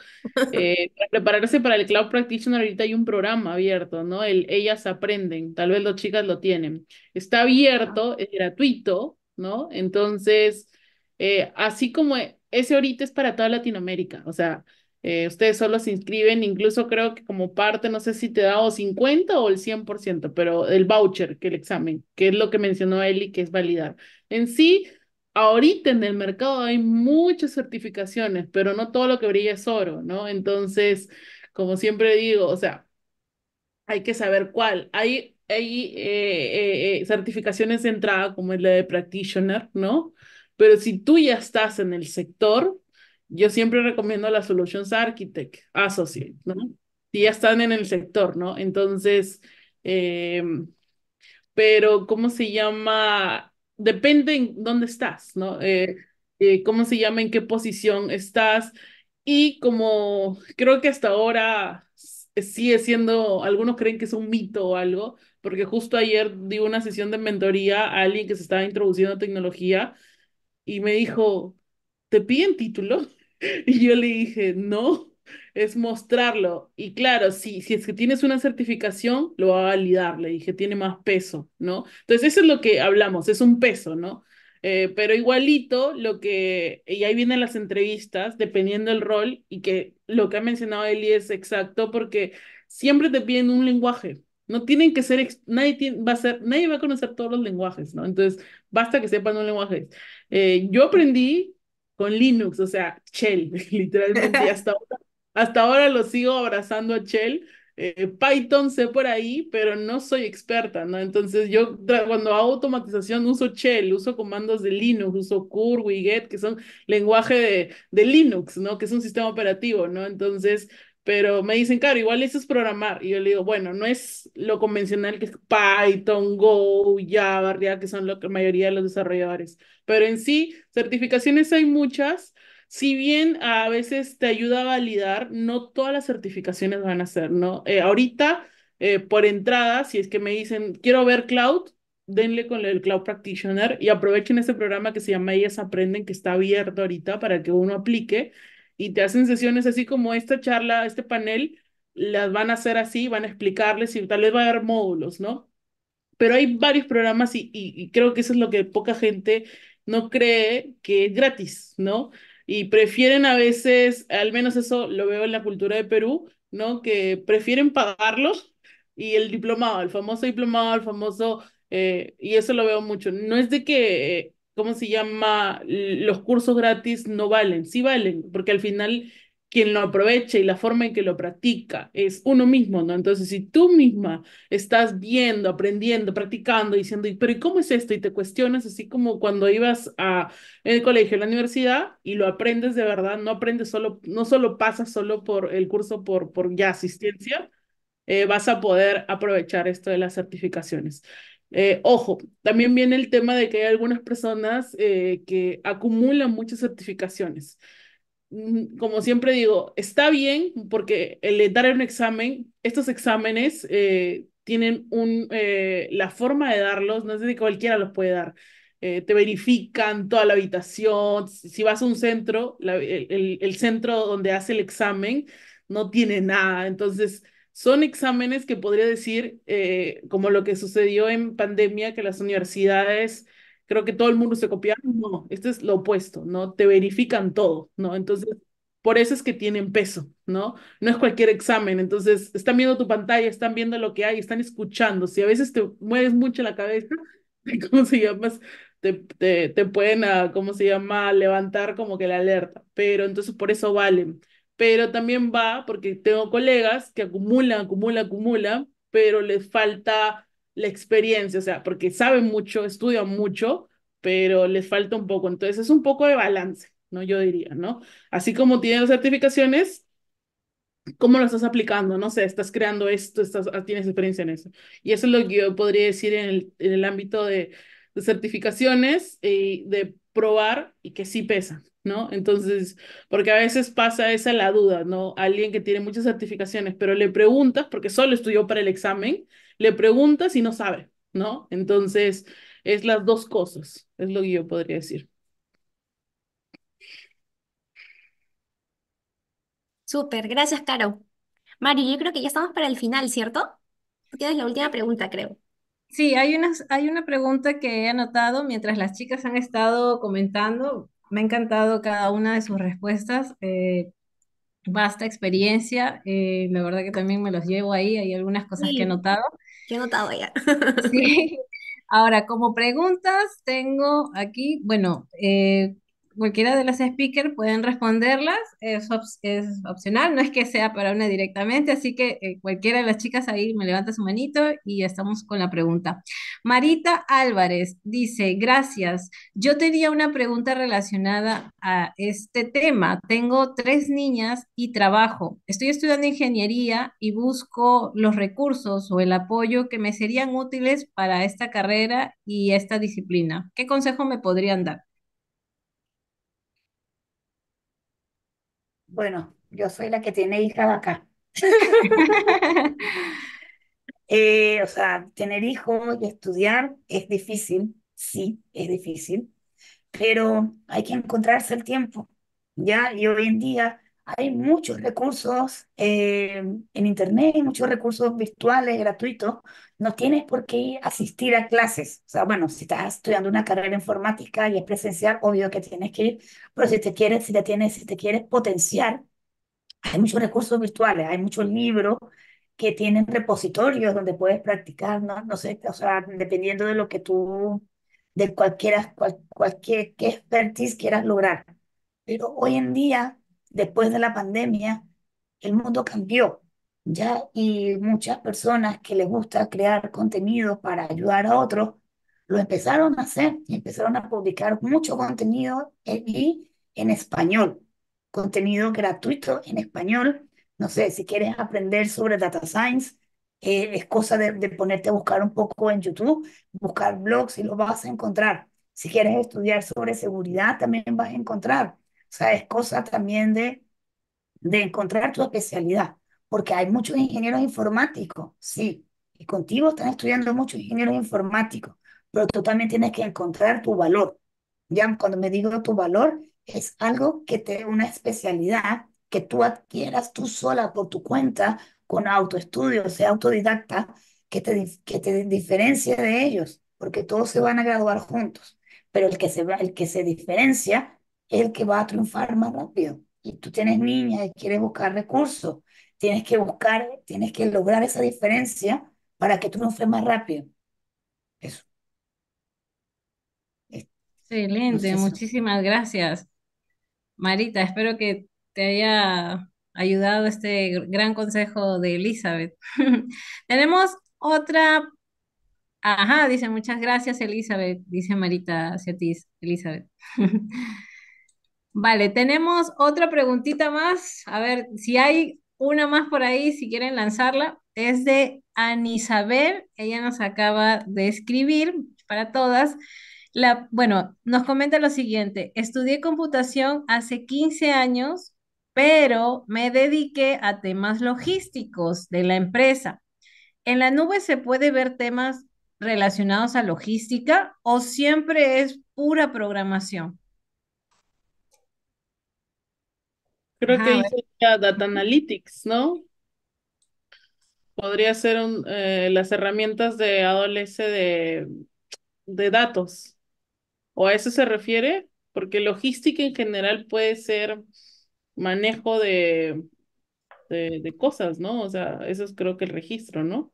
Eh, para prepararse para el Cloud Practitioner ahorita hay un programa abierto, ¿no? El, ellas aprenden, tal vez las chicas lo tienen. Está abierto, ah. es gratuito, ¿no? Entonces, eh, así como e, ese ahorita es para toda Latinoamérica, o sea, eh, ustedes solo se inscriben, incluso creo que como parte, no sé si te da o 50 o el 100%, pero el voucher, que el examen, que es lo que mencionó Eli, que es validar. En sí, ahorita en el mercado hay muchas certificaciones, pero no todo lo que brilla es oro, ¿no? Entonces, como siempre digo, o sea, hay que saber cuál. Hay, hay eh, eh, certificaciones de entrada, como es la de practitioner, ¿no? Pero si tú ya estás en el sector, yo siempre recomiendo la Solutions Architect Associate, ¿no? Si ya están en el sector, ¿no? Entonces, em, pero ¿cómo se llama? Depende en dónde estás, ¿no? Eh, eh, ¿Cómo se llama? ¿En qué posición estás? Y como creo que hasta ahora sigue siendo, algunos creen que es un mito o algo, porque justo ayer di una sesión de mentoría a alguien que se estaba introduciendo a tecnología y me dijo, ¿te piden título? Y yo le dije, no, es mostrarlo. Y claro, si, si es que tienes una certificación, lo va a validar, le dije, tiene más peso, ¿no? Entonces, eso es lo que hablamos, es un peso, ¿no? Eh, pero igualito, lo que, y ahí vienen las entrevistas, dependiendo del rol, y que lo que ha mencionado Eli es exacto, porque siempre te piden un lenguaje. No tienen que ser, nadie, va a ser, nadie va a conocer todos los lenguajes, ¿no? Entonces, basta que sepan un lenguaje. Eh, yo aprendí con Linux, o sea, Shell, literalmente. hasta, ahora, hasta ahora lo sigo abrazando a Shell. Eh, Python sé por ahí, pero no soy experta, ¿no? Entonces yo cuando hago automatización uso Shell, uso comandos de Linux, uso curl, get, que son lenguaje de, de, Linux, ¿no? Que es un sistema operativo, ¿no? Entonces pero me dicen, claro, igual eso es programar. Y yo le digo, bueno, no es lo convencional que es Python, Go, Java, que son la mayoría de los desarrolladores. Pero en sí, certificaciones hay muchas. Si bien a veces te ayuda a validar, no todas las certificaciones van a ser, ¿no? Eh, ahorita, eh, por entrada, si es que me dicen, quiero ver cloud, denle con el Cloud Practitioner y aprovechen ese programa que se llama Ellas Aprenden, que está abierto ahorita para que uno aplique y te hacen sesiones así como esta charla, este panel, las van a hacer así, van a explicarles y tal vez va a haber módulos, ¿no? Pero hay varios programas y, y, creo que eso es lo que poca gente no cree que es gratis, ¿no? Y prefieren a veces, al menos eso lo veo en la cultura de Perú, ¿no? Que prefieren pagarlos y el diplomado, el famoso diplomado, el famoso, eh, y eso lo veo mucho. No es de que eh, ¿cómo se llama? Los cursos gratis no valen, sí valen, porque al final quien lo aprovecha y la forma en que lo practica es uno mismo, ¿no? Entonces, si tú misma estás viendo, aprendiendo, practicando, diciendo, pero ¿y cómo es esto? Y te cuestionas, así como cuando ibas a el colegio, a la universidad, y lo aprendes de verdad, no aprendes solo, no solo pasas solo por el curso por, por ya asistencia, eh, vas a poder aprovechar esto de las certificaciones. Eh, ojo, también viene el tema de que hay algunas personas eh, que acumulan muchas certificaciones. Mm, como siempre digo, está bien porque el dar un examen, estos exámenes eh, tienen un, la forma de darlos, no es de que cualquiera los puede dar. te verifican toda la habitación, si vas a un centro, el, el, centro donde hace el examen no tiene nada, entonces son exámenes que podría decir, eh, como lo que sucedió en pandemia, que las universidades, creo que todo el mundo se copia, No, esto es lo opuesto, ¿no? Te verifican todo, ¿no? Entonces, por eso es que tienen peso, ¿no? No es cualquier examen. Entonces, están viendo tu pantalla, están viendo lo que hay, están escuchando. Si a veces te mueves mucho la cabeza, ¿cómo se llama? Te, te, te pueden, ah, ¿cómo se llama?, levantar como que la alerta. Pero entonces por eso valen pero también va porque tengo colegas que acumulan, acumulan, acumulan, pero les falta la experiencia, o sea, porque saben mucho, estudian mucho, pero les falta un poco. Entonces es un poco de balance, ¿no? Yo diría, ¿no? Así como tienes certificaciones, ¿cómo lo estás aplicando? No sé, estás creando esto, estás, ah, tienes experiencia en eso. Y eso es lo que yo podría decir en el, en el ámbito de, de certificaciones y eh, de probar y que sí pesan. ¿no? Entonces, porque a veces pasa esa la duda, ¿no? Alguien que tiene muchas certificaciones, pero le preguntas, porque solo estudió para el examen, le preguntas y no sabe, ¿no? Entonces, es las dos cosas, es lo que yo podría decir. Súper, gracias, Caro. Mari, yo creo que ya estamos para el final, ¿cierto? Porque es la última pregunta, creo. Sí, hay, unas, hay una pregunta que he anotado mientras las chicas han estado comentando me ha encantado cada una de sus respuestas. Eh, vasta experiencia. Eh, la verdad que también me los llevo ahí. Hay algunas cosas que he notado. Que he notado ya. Ahora, como preguntas, tengo aquí, bueno, eh, cualquiera de las speakers pueden responderlas, es, es, opcional, no es que sea para una directamente, así que eh, cualquiera de las chicas ahí me levanta su manito y estamos con la pregunta. Marita Álvarez dice, gracias, yo tenía una pregunta relacionada a este tema. Tengo tres niñas y trabajo. Estoy estudiando ingeniería y busco los recursos o el apoyo que me serían útiles para esta carrera y esta disciplina. ¿Qué consejo me podrían dar? Bueno, yo soy la que tiene hijas acá. Eh, o sea, tener hijos y estudiar es difícil, sí, es difícil, pero hay que encontrarse el tiempo, ¿ya? Y hoy en día hay muchos recursos eh, en Internet, muchos recursos virtuales, gratuitos. No tienes por qué asistir a clases. O sea, bueno, si estás estudiando una carrera informática y es presencial, obvio que tienes que ir, pero si te quieres, si te tienes, si te quieres potenciar, hay muchos recursos virtuales, hay muchos libros que tienen repositorios donde puedes practicar, ¿no? No sé, o sea, dependiendo de lo que tú, de cualquiera, cualquier, expertise quieras lograr. Pero hoy en día después de la pandemia, el mundo cambió, ¿ya? Y muchas personas que les gusta crear contenido para ayudar a otros, lo empezaron a hacer y empezaron a publicar mucho contenido en, en español, contenido gratuito en español. No sé, si quieres aprender sobre data science, eh, es cosa de, de, ponerte a buscar un poco en YouTube, buscar blogs y lo vas a encontrar. Si quieres estudiar sobre seguridad, también vas a encontrar sea, es cosa también de, de encontrar tu especialidad, porque hay muchos ingenieros informáticos, sí, y contigo están estudiando muchos ingenieros informáticos, pero tú también tienes que encontrar tu valor. Ya cuando me digo tu valor, es algo que te dé una especialidad que tú adquieras tú sola por tu cuenta, con autoestudio, sea autodidacta, que te, que te diferencia de ellos, porque todos se van a graduar juntos, pero el que se, el que se diferencia el que va a triunfar más rápido. Y tú tienes niña y quieres buscar recursos, tienes que buscar, tienes que lograr esa diferencia para que tú triunfes más rápido. Eso. Excelente, muchísimas gracias. Marita, espero que te haya ayudado este gran consejo de Elizabeth. Tenemos otra. Ajá, dice muchas gracias, Elizabeth, dice Marita hacia ti Elizabeth. Vale, tenemos otra preguntita más. A ver, si hay una más por ahí, si quieren lanzarla, es de Anisabel. Ella nos acaba de escribir para todas. La, bueno, nos comenta lo siguiente, estudié computación hace 15 años, pero me dediqué a temas logísticos de la empresa. ¿En la nube se puede ver temas relacionados a logística o siempre es pura programación? Creo que dice Data Analytics, ¿no? Podría ser eh, las herramientas de AWS de, datos. ¿O a eso se refiere? Porque logística en general puede ser manejo de, cosas, ¿no? O sea, eso es creo que el registro, ¿no?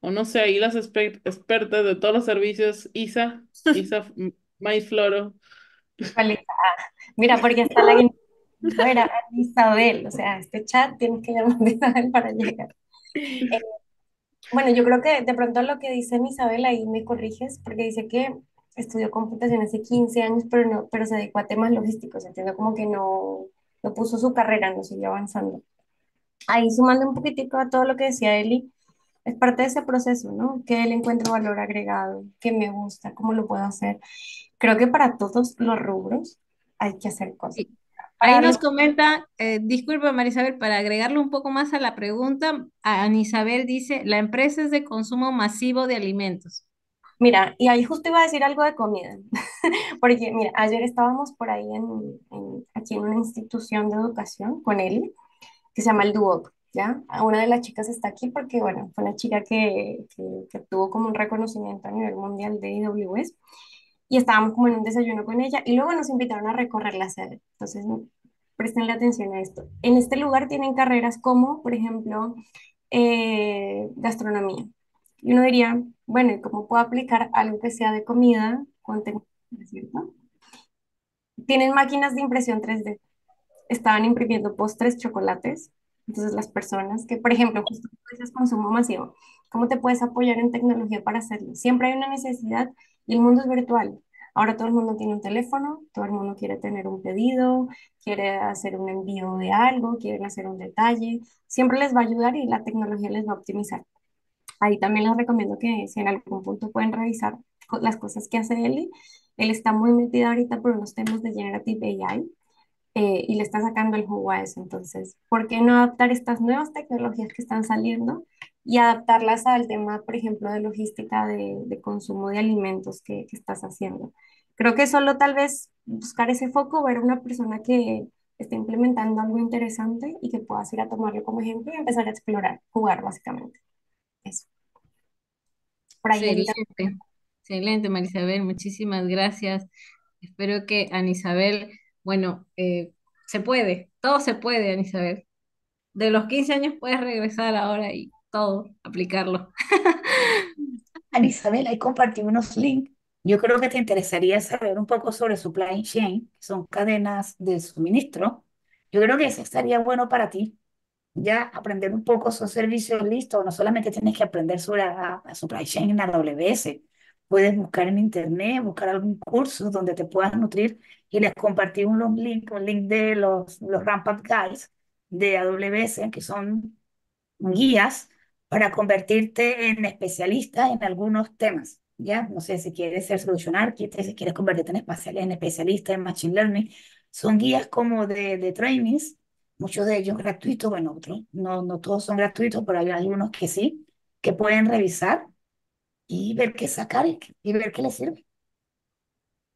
O no sé, ahí las expertas de todos los servicios, Isa, Isa Maifloro. Ah, mira, porque está la no era Isabel, o sea, este chat tienes que llamar a Isabel para llegar. Eh, bueno, yo creo que de pronto lo que dice Isabel, ahí me corriges, porque dice que estudió computación hace 15 años, pero, no, pero se dedicó a temas logísticos, entiendo como que no, no puso su carrera, no siguió avanzando. Ahí sumando un poquitico a todo lo que decía Eli, es parte de ese proceso, ¿no? Que él encuentro valor agregado, que me gusta, cómo lo puedo hacer. Creo que para todos los rubros hay que hacer cosas. Ahí nos comenta, eh, disculpa Marisabel, para agregarle un poco más a la pregunta, Anisabel dice, la empresa es de consumo masivo de alimentos. Mira, y ahí justo iba a decir algo de comida, porque mira, ayer estábamos por ahí en, aquí en una institución de educación con él, que se llama el Duoc, ¿ya? Una de las chicas está aquí porque, bueno, fue una chica que, que, que tuvo como un reconocimiento a nivel mundial de IWS y estábamos como en un desayuno con ella y luego nos invitaron a recorrer la sede. Entonces, prestenle atención a esto. En este lugar tienen carreras como, por ejemplo, eh, gastronomía. Y uno diría, bueno, ¿cómo puedo aplicar algo que sea de comida con ¿cierto? Tienen máquinas de impresión 3D. Estaban imprimiendo postres, chocolates. Entonces, las personas que, por ejemplo, justo consumo masivo, ¿cómo te puedes apoyar en tecnología para hacerlo? Siempre hay una necesidad el mundo es virtual. Ahora todo el mundo tiene un teléfono, todo el mundo quiere tener un pedido, quiere hacer un envío de algo, quieren hacer un detalle. Siempre les va a ayudar y la tecnología les va a optimizar. Ahí también les recomiendo que si en algún punto pueden revisar las cosas que hace Eli. Él está muy metido ahorita por unos temas de Generative AI eh, y le está sacando el jugo a eso. Entonces, ¿por qué no adaptar estas nuevas tecnologías que están saliendo y adaptarlas al tema, por ejemplo, de logística de, consumo de alimentos que, estás haciendo. Creo que solo tal vez buscar ese foco, ver una persona que esté implementando algo interesante y que puedas ir a tomarlo como ejemplo y empezar a explorar, jugar básicamente. Eso. Excelente, excelente Marisabel, muchísimas gracias. Espero que Anisabel, bueno, eh, se puede, todo se puede, Anisabel. De los 15 años puedes regresar ahora y todo, aplicarlo. Isabel, ahí compartí unos links. Yo creo que te interesaría saber un poco sobre supply chain, que son cadenas de suministro. Yo creo que eso estaría bueno para ti. Ya aprender un poco esos servicios listos. No solamente tienes que aprender sobre supply chain en AWS, Puedes buscar en internet, buscar algún curso donde te puedas nutrir y les compartí unos links, un link de los, los Ramp Up Guides de AWS, que son guías para convertirte en especialista en algunos temas. ¿ya? No sé si quieres ser solucionar, si quieres convertirte en, en especialista en machine learning. Son guías como de, de trainings, muchos de ellos gratuitos, bueno, otros, no, no todos son gratuitos, pero hay algunos que sí, que pueden revisar y ver qué sacar y ver qué les sirve.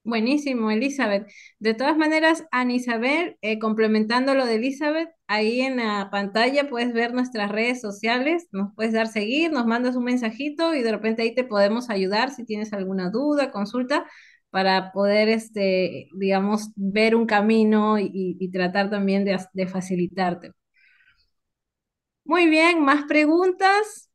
Buenísimo, Elizabeth. De todas maneras, Ana Isabel, eh, complementando lo de Elizabeth, ahí en la pantalla puedes ver nuestras redes sociales, nos puedes dar seguir, nos mandas un mensajito y de repente ahí te podemos ayudar si tienes alguna duda, consulta, para poder, este, digamos, ver un camino y, tratar también de, de facilitarte. Muy bien, ¿más preguntas?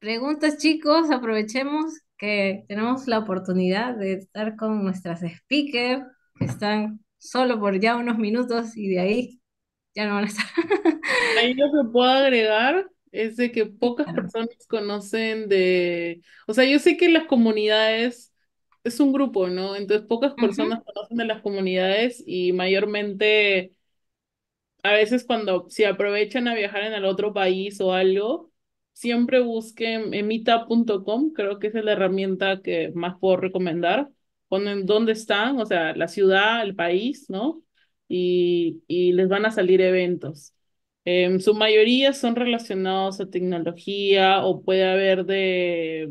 Preguntas, chicos, aprovechemos que tenemos la oportunidad de estar con nuestras speakers, que están solo por ya unos minutos y de ahí ya no van a estar. Ahí lo que puedo agregar es de que pocas personas conocen de, o sea, yo sé que las comunidades es un grupo, ¿no? Entonces pocas personas conocen de las comunidades y mayormente a veces cuando se aprovechan a viajar en el otro país o algo, siempre busquen emita.com, creo que es la herramienta que más puedo recomendar. Ponen dónde están, o sea, la ciudad, el país, ¿no? Y, y les van a salir eventos. Eh, su mayoría son relacionados a tecnología o puede haber de,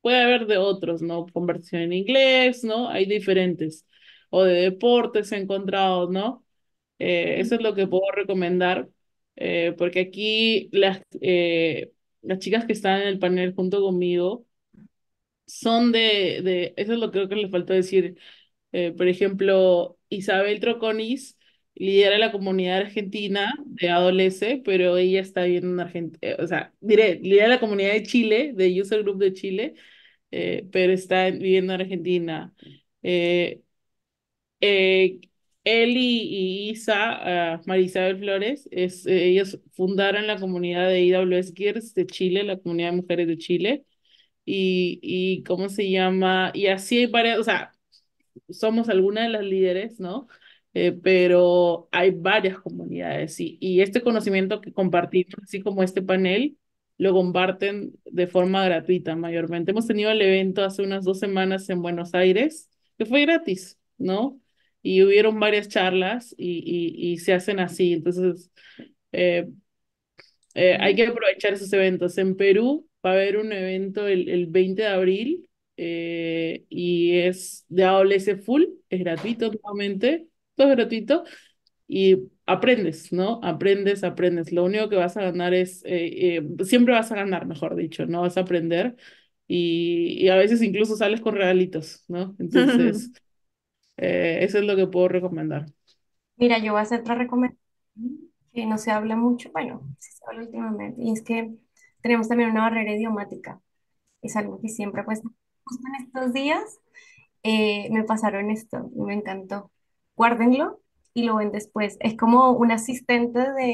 puede haber de otros, ¿no? Conversión en inglés, ¿no? Hay diferentes. O de deportes encontrados, ¿no? Eh, eso es lo que puedo recomendar eh, porque aquí las, eh, las chicas que están en el panel junto conmigo son de, de eso es lo que creo que le faltó decir, eh, por ejemplo, Isabel Troconis lidera la comunidad argentina de adolescentes, pero ella está viviendo en Argentina, eh, o sea, diré, lidera la comunidad de Chile, de User Group de Chile, eh, pero está viviendo en Argentina. Mm. Eh, él y, Isa, ah, Marisabel Flores, es, eh, ellos fundaron la comunidad de IWS Gears de Chile, la comunidad de mujeres de Chile, y, y cómo se llama, y así hay varias, o sea, somos algunas de las líderes, ¿no? Eh, pero hay varias comunidades y, y este conocimiento que compartimos, así como este panel, lo comparten de forma gratuita mayormente. Hemos tenido el evento hace unas dos semanas en Buenos Aires, que fue gratis, ¿no? y hubieron varias charlas y, y, se hacen así. Entonces, eh, eh, hay que aprovechar esos eventos. En Perú va a haber un evento el, el 20 de abril eh, y es de AWS Full, es gratuito totalmente todo es gratuito y aprendes, ¿no? Aprendes, aprendes. Lo único que vas a ganar es, siempre vas a ganar, mejor dicho, ¿no? Vas a aprender y a veces incluso sales con regalitos, ¿no? Entonces, eh, eso es lo que puedo recomendar. Mira, yo voy a hacer otra recomendación que no se habla mucho, bueno, sí se habla últimamente, y es que tenemos también una barrera idiomática. Es algo que siempre, pues, justo en estos días eh, me pasaron esto y me encantó. Guárdenlo y lo ven después. Es como un asistente de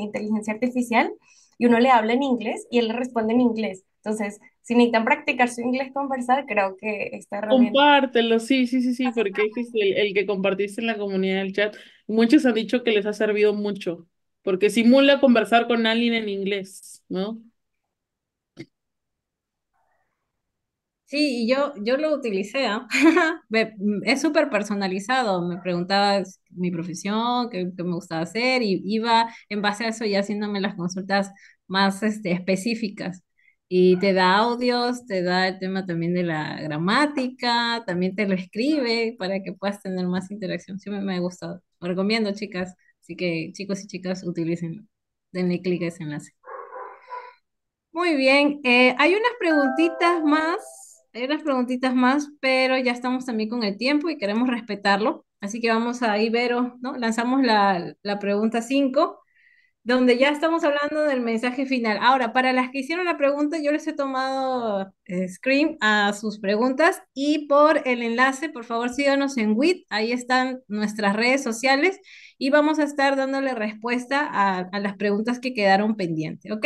inteligencia artificial y uno le habla en inglés y él le responde en inglés. Entonces, si necesitan practicar su inglés conversar, creo que está herramienta... Compártelo, sí, sí, sí, sí, porque es el, que compartiste en la comunidad del chat. Muchos han dicho que les ha servido mucho, porque simula conversar con alguien en inglés, ¿no? Sí, yo, yo lo utilicé, ¿ah? mm, es súper personalizado, me preguntaba mi profesión, qué, me gustaba hacer, y iba en base a eso ya haciéndome las consultas más este, específicas y te da audios, te da el tema también de la gramática, también te lo escribe para que puedas tener más interacción. Siempre sí, me, ha gustado. Lo recomiendo, chicas. Así que, chicos y chicas, utilicen, Denle clic a ese enlace. Muy bien. Eh, hay unas preguntitas más. Hay unas preguntitas más, pero ya estamos también con el tiempo y queremos respetarlo. Así que vamos a Ibero, ¿no? Lanzamos la, la pregunta 5 donde ya estamos hablando del mensaje final. Ahora, para las que hicieron la pregunta, yo les he tomado eh, screen a sus preguntas y por el enlace, por favor, síganos en WIT, ahí están nuestras redes sociales y vamos a estar dándole respuesta a, a las preguntas que quedaron pendientes, ¿ok?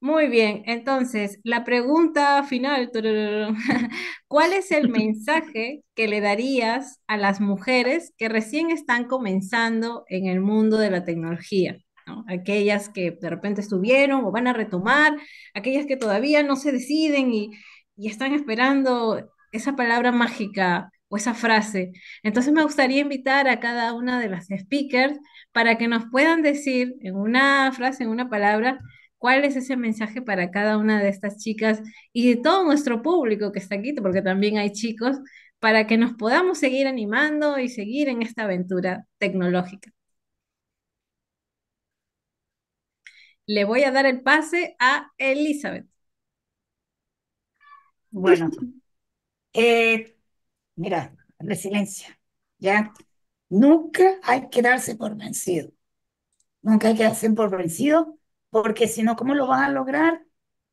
Muy bien, entonces, la pregunta final, ¿cuál es el mensaje que le darías a las mujeres que recién están comenzando en el mundo de la tecnología? Aquellas que de repente estuvieron o van a retomar, aquellas que todavía no se deciden y, y están esperando esa palabra mágica o esa frase. Entonces me gustaría invitar a cada una de las speakers para que nos puedan decir en una frase, en una palabra, cuál es ese mensaje para cada una de estas chicas y de todo nuestro público que está aquí, porque también hay chicos, para que nos podamos seguir animando y seguir en esta aventura tecnológica. le voy a dar el pase a Elizabeth. Bueno, eh, mira, resiliencia, ¿ya? Nunca hay que darse por vencido. Nunca hay que darse por vencido, porque si no, ¿cómo lo van a lograr?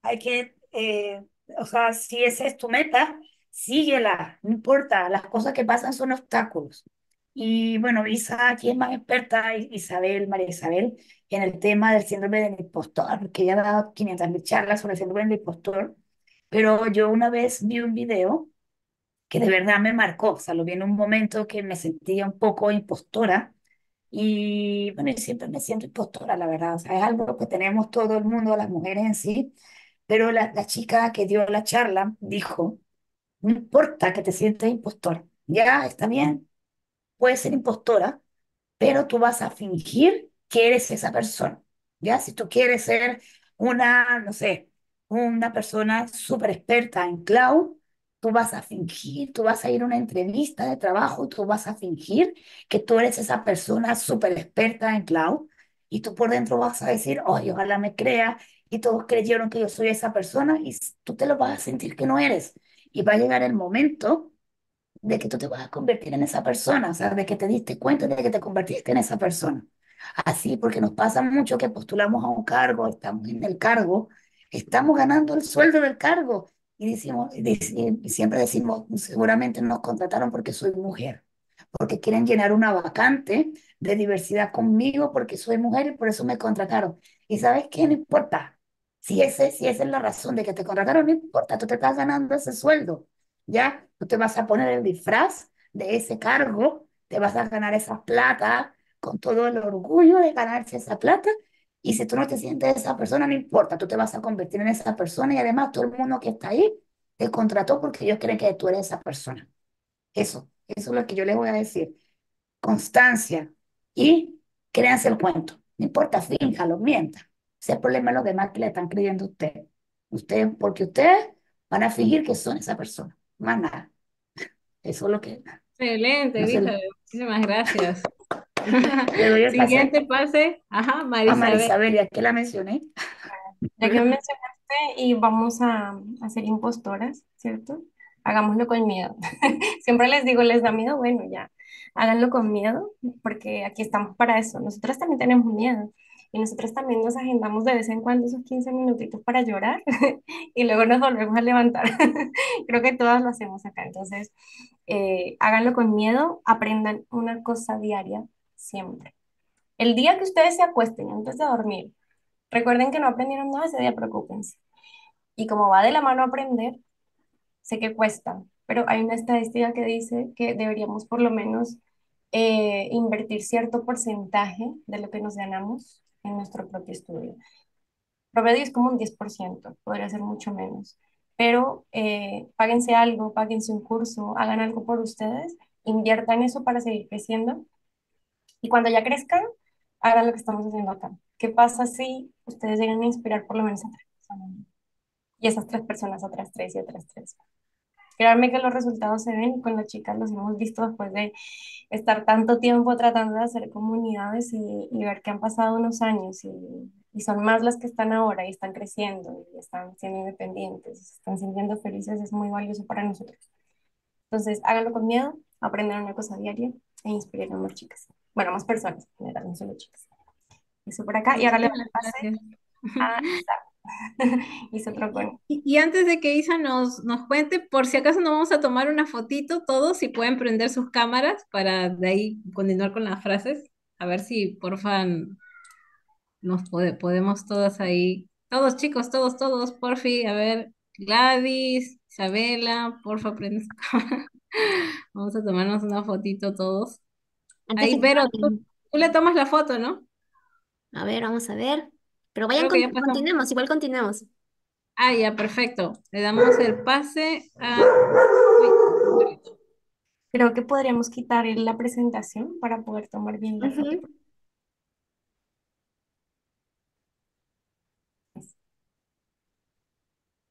Hay que, eh, o sea, si esa es tu meta, síguela, no importa, las cosas que pasan son obstáculos. Y bueno, Isa aquí es más experta, Isabel, María Isabel, en el tema del síndrome del impostor, porque ella ha dado 500.000 charlas sobre el síndrome del impostor, pero yo una vez vi un video que de verdad me marcó, o sea, lo vi en un momento que me sentía un poco impostora y bueno, yo siempre me siento impostora, la verdad, o sea, es algo que tenemos todo el mundo, las mujeres en sí, pero la, la chica que dio la charla dijo, no importa que te sientas impostor, ya está bien, puedes ser impostora, pero tú vas a fingir que eres esa persona. ¿Ya? Si tú quieres ser una, no sé, una persona súper experta en cloud, tú vas a fingir, tú vas a ir a una entrevista de trabajo, y tú vas a fingir que tú eres esa persona súper experta en cloud y tú por dentro vas a decir, oye, ojalá me crea y todos creyeron que yo soy esa persona y tú te lo vas a sentir que no eres. Y va a llegar el momento de que tú te vas a convertir en esa persona, o sea, de que te diste cuenta de que te convertiste en esa persona. Así, porque nos pasa mucho que postulamos a un cargo, estamos en el cargo, estamos ganando el sueldo del cargo y, decimos, siempre decimos, seguramente nos contrataron porque soy mujer, porque quieren llenar una vacante de diversidad conmigo porque soy mujer y por eso me contrataron. Y sabes qué, no importa. Si, ese, si esa es la razón de que te contrataron, no importa, tú te estás ganando ese sueldo. ¿ya? Tú te vas a poner el disfraz de ese cargo, te vas a ganar esa plata con todo el orgullo de ganarse esa plata. Y si tú no te sientes esa persona, no importa, tú te vas a convertir en esa persona y además todo el mundo que está ahí te contrató porque ellos creen que tú eres esa persona. Eso, eso es lo que yo les voy a decir. Constancia y créanse el cuento. No importa, fíjalo, mienta. Ese problema es los demás que le están creyendo a usted. Ustedes, porque ustedes van a fingir que son esa persona más Eso es lo que... Excelente, no Muchísimas gracias. Siguiente pase, ajá, Marisabel. A Marisabel, ya que la mencioné. Ya que mencionaste y vamos a, a ser impostoras, ¿cierto? Hagámoslo con miedo. Siempre les digo, les da miedo, bueno, ya, háganlo con miedo, porque aquí estamos para eso. Nosotras también tenemos miedo y nosotros también nos agendamos de vez en cuando esos 15 minutitos para llorar y luego nos volvemos a levantar. Creo que todas lo hacemos acá, entonces eh, háganlo con miedo, aprendan una cosa diaria siempre. El día que ustedes se acuesten antes de dormir, recuerden que no aprendieron nada ese día, preocupense. Y como va de la mano aprender, sé que cuesta, pero hay una estadística que dice que deberíamos por lo menos eh, invertir cierto porcentaje de lo que nos ganamos en nuestro propio estudio. Promedio es como un 10%, podría ser mucho menos, pero eh, páguense algo, páguense un curso, hagan algo por ustedes, inviertan eso para seguir creciendo y cuando ya crezcan, hagan lo que estamos haciendo acá. ¿Qué pasa si ustedes llegan a inspirar por lo menos a tres personas? Y esas tres personas, otras tres y otras tres. Créanme que los resultados se ven y con las chicas los hemos visto después de estar tanto tiempo tratando de hacer comunidades y, ver que han pasado unos años y, son más las que están ahora y están creciendo y están siendo independientes, se están sintiendo felices, es muy valioso para nosotros. Entonces, háganlo con miedo, aprendan una cosa diaria e inspirar a más chicas. Bueno, más personas en general, no solo chicas. Eso por acá y ahora le pase a Y, antes de que Isa nos, nos cuente, por si acaso no vamos a tomar una fotito todos, si pueden prender sus cámaras para de ahí continuar con las frases. A ver si, porfa, nos podemos todas ahí. Todos chicos, todos, todos, porfi, a ver, Gladys, Isabela, porfa, prende su cámara. vamos a tomarnos una fotito todos. ahí, pero tú le tomas la foto, ¿no? A ver, vamos a ver. Pero vayan, continuemos, igual continuemos. Ah, ya, perfecto. Le damos el pase a... Creo que podríamos quitar la presentación para poder tomar bien la foto.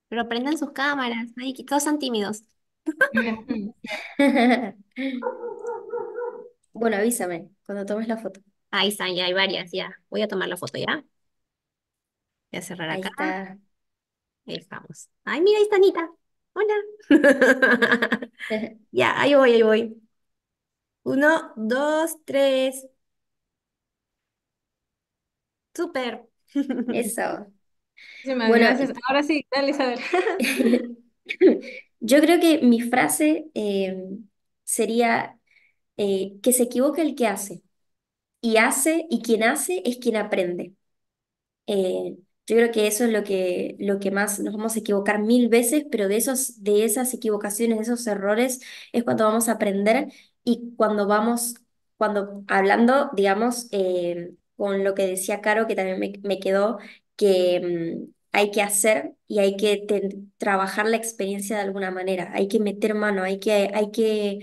Pero prendan sus cámaras, ahí todos son tímidos. Bueno, avísame cuando tomes la foto. Ahí están, ya hay varias, ya. Voy a tomar la foto, ¿ya? Voy a cerrar acá. Ahí estamos. Ay, mira, ahí está Anita. Hola. Ya, ahí voy, ahí voy. Uno, dos, tres. Súper. Eso. Bueno, Ahora sí, dale, Isabel. yo creo que mi frase em, sería eh, que se equivoque el que hace. Y hace, y quien hace es quien aprende. Eh, yo creo que eso es lo que, lo que más nos vamos a equivocar mil veces, pero de esos, de esas equivocaciones, de esos errores, es cuando vamos a aprender y cuando vamos, cuando hablando, digamos, eh, con lo que decía Caro, que también me, quedó, que mm, hay que hacer y hay que trabajar la experiencia de alguna manera, hay que meter mano, hay que, hay que,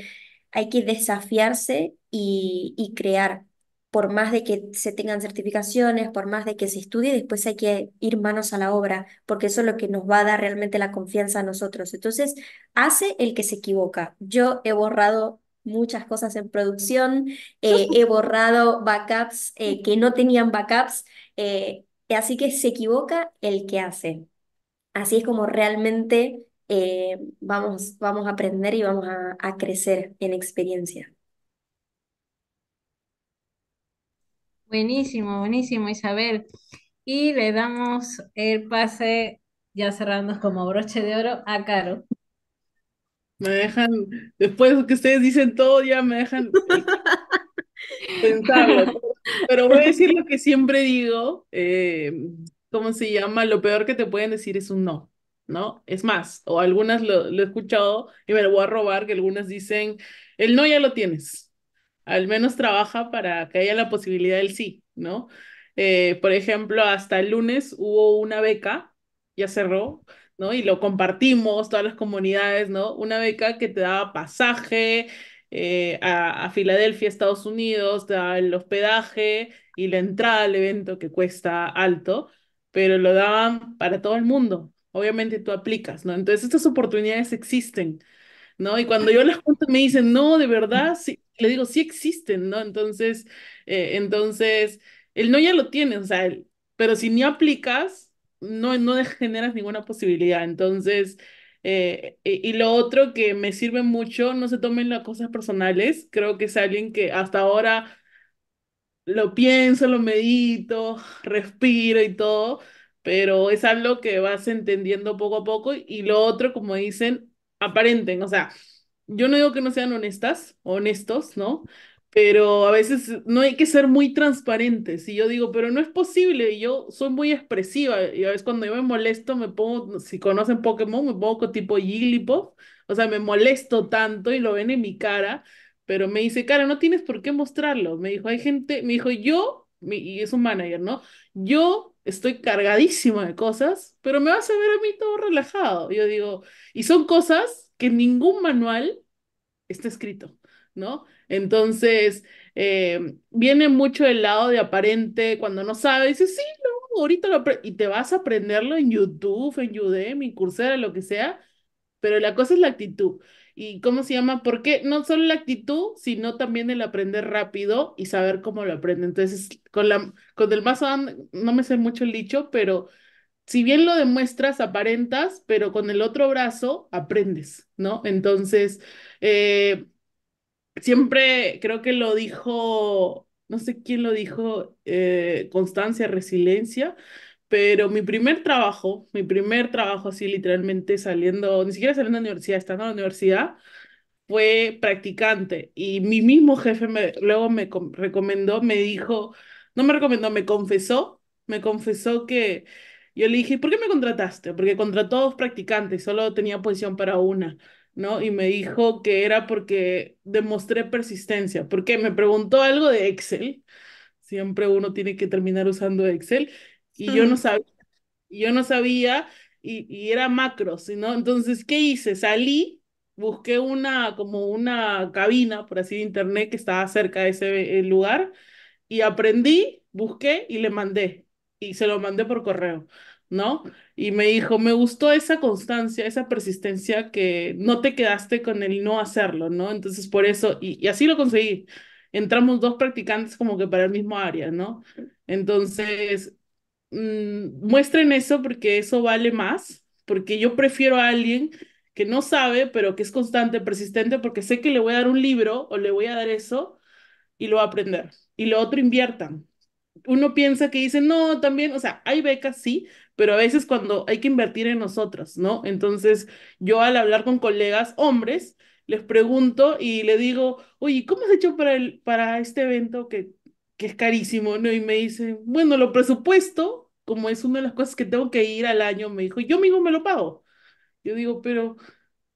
hay que desafiarse y, y crear por más de que se tengan certificaciones, por más de que se estudie, después hay que ir manos a la obra, porque eso es lo que nos va a dar realmente la confianza a nosotros. Entonces, hace el que se equivoca. Yo he borrado muchas cosas en producción, eh, he borrado backups eh, que no tenían backups, eh, así que se equivoca el que hace. Así es como realmente vamos, vamos a aprender y vamos a, a crecer en experiencia. Buenísimo, buenísimo, Isabel. Y le damos el pase, ya cerrando como broche de oro, a Caro. Me dejan, después que ustedes dicen todo, ya me dejan pensarlo. Pero voy a decir lo que siempre digo, eh, ¿cómo se llama? Lo peor que te pueden decir es un no, ¿no? Es más, o algunas lo, lo he escuchado y me lo voy a robar, que algunas dicen, el no ya lo tienes al menos trabaja para que haya la posibilidad del sí, ¿no? Eh, por ejemplo, hasta el lunes hubo una beca, ya cerró, ¿no? Y lo compartimos, todas las comunidades, ¿no? Una beca que te daba pasaje eh, a, a, Filadelfia, Estados Unidos, te daba el hospedaje y la entrada al evento que cuesta alto, pero lo daban para todo el mundo. Obviamente tú aplicas, ¿no? Entonces estas oportunidades existen, ¿no? Y cuando yo las cuento me dicen, no, de verdad, sí, le digo, sí existen, ¿no? Entonces, eh, entonces, el no ya lo tiene, o sea, pero si ni aplicas, no, no generas ninguna posibilidad. Entonces, eh, y, lo otro que me sirve mucho, no se tomen las cosas personales, creo que es alguien que hasta ahora lo pienso, lo medito, respiro y todo, pero es algo que vas entendiendo poco a poco y lo otro, como dicen, aparenten, o sea, yo no digo que no sean honestas, honestos, ¿no? Pero a veces no hay que ser muy transparentes. Y yo digo, pero no es posible. Y yo soy muy expresiva. Y a veces cuando yo me molesto, me pongo, si conocen Pokémon, me pongo tipo Jigglypuff. O sea, me molesto tanto y lo ven en mi cara. Pero me dice, cara, no tienes por qué mostrarlo. Me dijo, hay gente, me dijo, yo, y es un manager, ¿no? Yo estoy cargadísima de cosas, pero me vas a ver a mí todo relajado. Yo digo, y son cosas que ningún manual está escrito, ¿no? Entonces, eh, viene mucho el lado de aparente, cuando no sabes, dices, sí, no, ahorita lo y te vas a aprenderlo en YouTube, en Udemy, Coursera, lo que sea, pero la cosa es la actitud. ¿Y cómo se llama? Porque no solo la actitud, sino también el aprender rápido y saber cómo lo aprende. Entonces, con, la, con el más no me sé mucho el dicho, pero si bien lo demuestras, aparentas, pero con el otro brazo aprendes, ¿no? Entonces, eh, siempre creo que lo dijo, no sé quién lo dijo, eh, constancia, resiliencia, pero mi primer trabajo, mi primer trabajo así literalmente saliendo, ni siquiera saliendo de la universidad, estando en la universidad, fue practicante y mi mismo jefe luego me recomendó, me dijo, no me recomendó, me confesó, me confesó que yo le dije, ¿por qué me contrataste? Porque contrató dos practicantes, solo tenía posición para una, ¿no? Y me dijo que era porque demostré persistencia, porque me preguntó algo de Excel. Siempre uno tiene que terminar usando Excel y yo no sabía. Yo no sabía y, y era macros, ¿no? Entonces, ¿qué hice? Salí, busqué una, como una cabina, por así de internet, que estaba cerca de ese lugar y aprendí, busqué y le mandé y se lo mandé por correo, ¿no? Y me dijo, me gustó esa constancia, esa persistencia que no te quedaste con el no hacerlo, ¿no? Entonces, por eso, y, así lo conseguí. Entramos dos practicantes como que para el mismo área, ¿no? Entonces, mm, muestren eso porque eso vale más, porque yo prefiero a alguien que no sabe, pero que es constante, persistente, porque sé que le voy a dar un libro o le voy a dar eso y lo va a aprender. Y lo otro inviertan, uno piensa que dice, no, también, o sea, hay becas, sí, pero a veces cuando hay que invertir en nosotros, ¿no? Entonces, yo al hablar con colegas hombres, les pregunto y le digo, oye, ¿cómo has hecho para, el, para este evento que, que es carísimo, ¿no? Y me dicen, bueno, lo presupuesto, como es una de las cosas que tengo que ir al año, me dijo, yo mismo me lo pago. Yo digo, pero,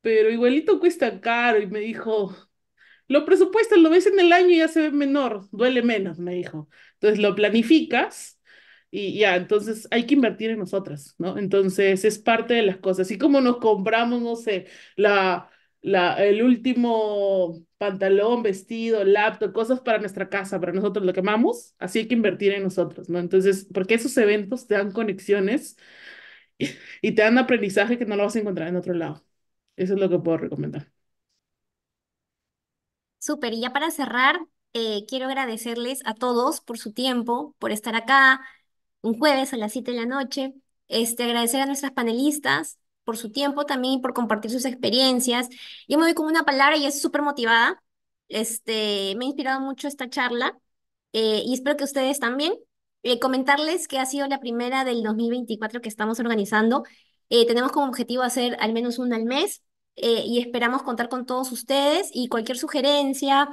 pero igualito cuesta caro. Y me dijo, lo presupuestas, lo ves en el año y ya se ve menor, duele menos, me dijo. Entonces lo planificas y ya, entonces hay que invertir en nosotras, ¿no? Entonces es parte de las cosas. Así como nos compramos, no sé, la, la, el último pantalón, vestido, laptop, cosas para nuestra casa, para nosotros lo que amamos, así hay que invertir en nosotros, ¿no? Entonces, porque esos eventos te dan conexiones y te dan aprendizaje que no lo vas a encontrar en otro lado. Eso es lo que puedo recomendar. Súper, y ya para cerrar, eh, quiero agradecerles a todos por su tiempo, por estar acá un jueves a las 7 de la noche. Este, agradecer a nuestras panelistas por su tiempo también por compartir sus experiencias. Yo me voy con una palabra y es súper motivada. Este, me ha inspirado mucho esta charla eh, y espero que ustedes también. Eh, comentarles que ha sido la primera del 2024 que estamos organizando. tenemos como objetivo hacer al menos una al mes eh, y esperamos contar con todos ustedes y cualquier sugerencia,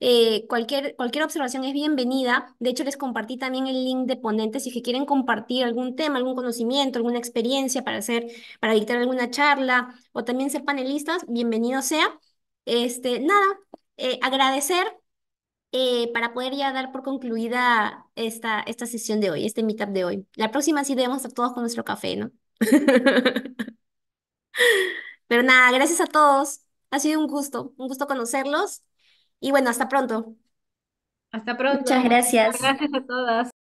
eh, cualquier, cualquier observación es bienvenida. De hecho, les compartí también el link de ponentes si que quieren compartir algún tema, algún conocimiento, alguna experiencia para hacer, para dictar alguna charla o también ser panelistas, bienvenido sea. Este, nada, eh, agradecer para poder ya dar por concluida esta, esta sesión de hoy, este meetup de hoy. La próxima sí debemos estar todos con nuestro café, ¿no? Pero nada, gracias a todos. Ha sido un gusto, un gusto conocerlos. Y bueno, hasta pronto. Hasta pronto. Muchas gracias. Gracias a todas.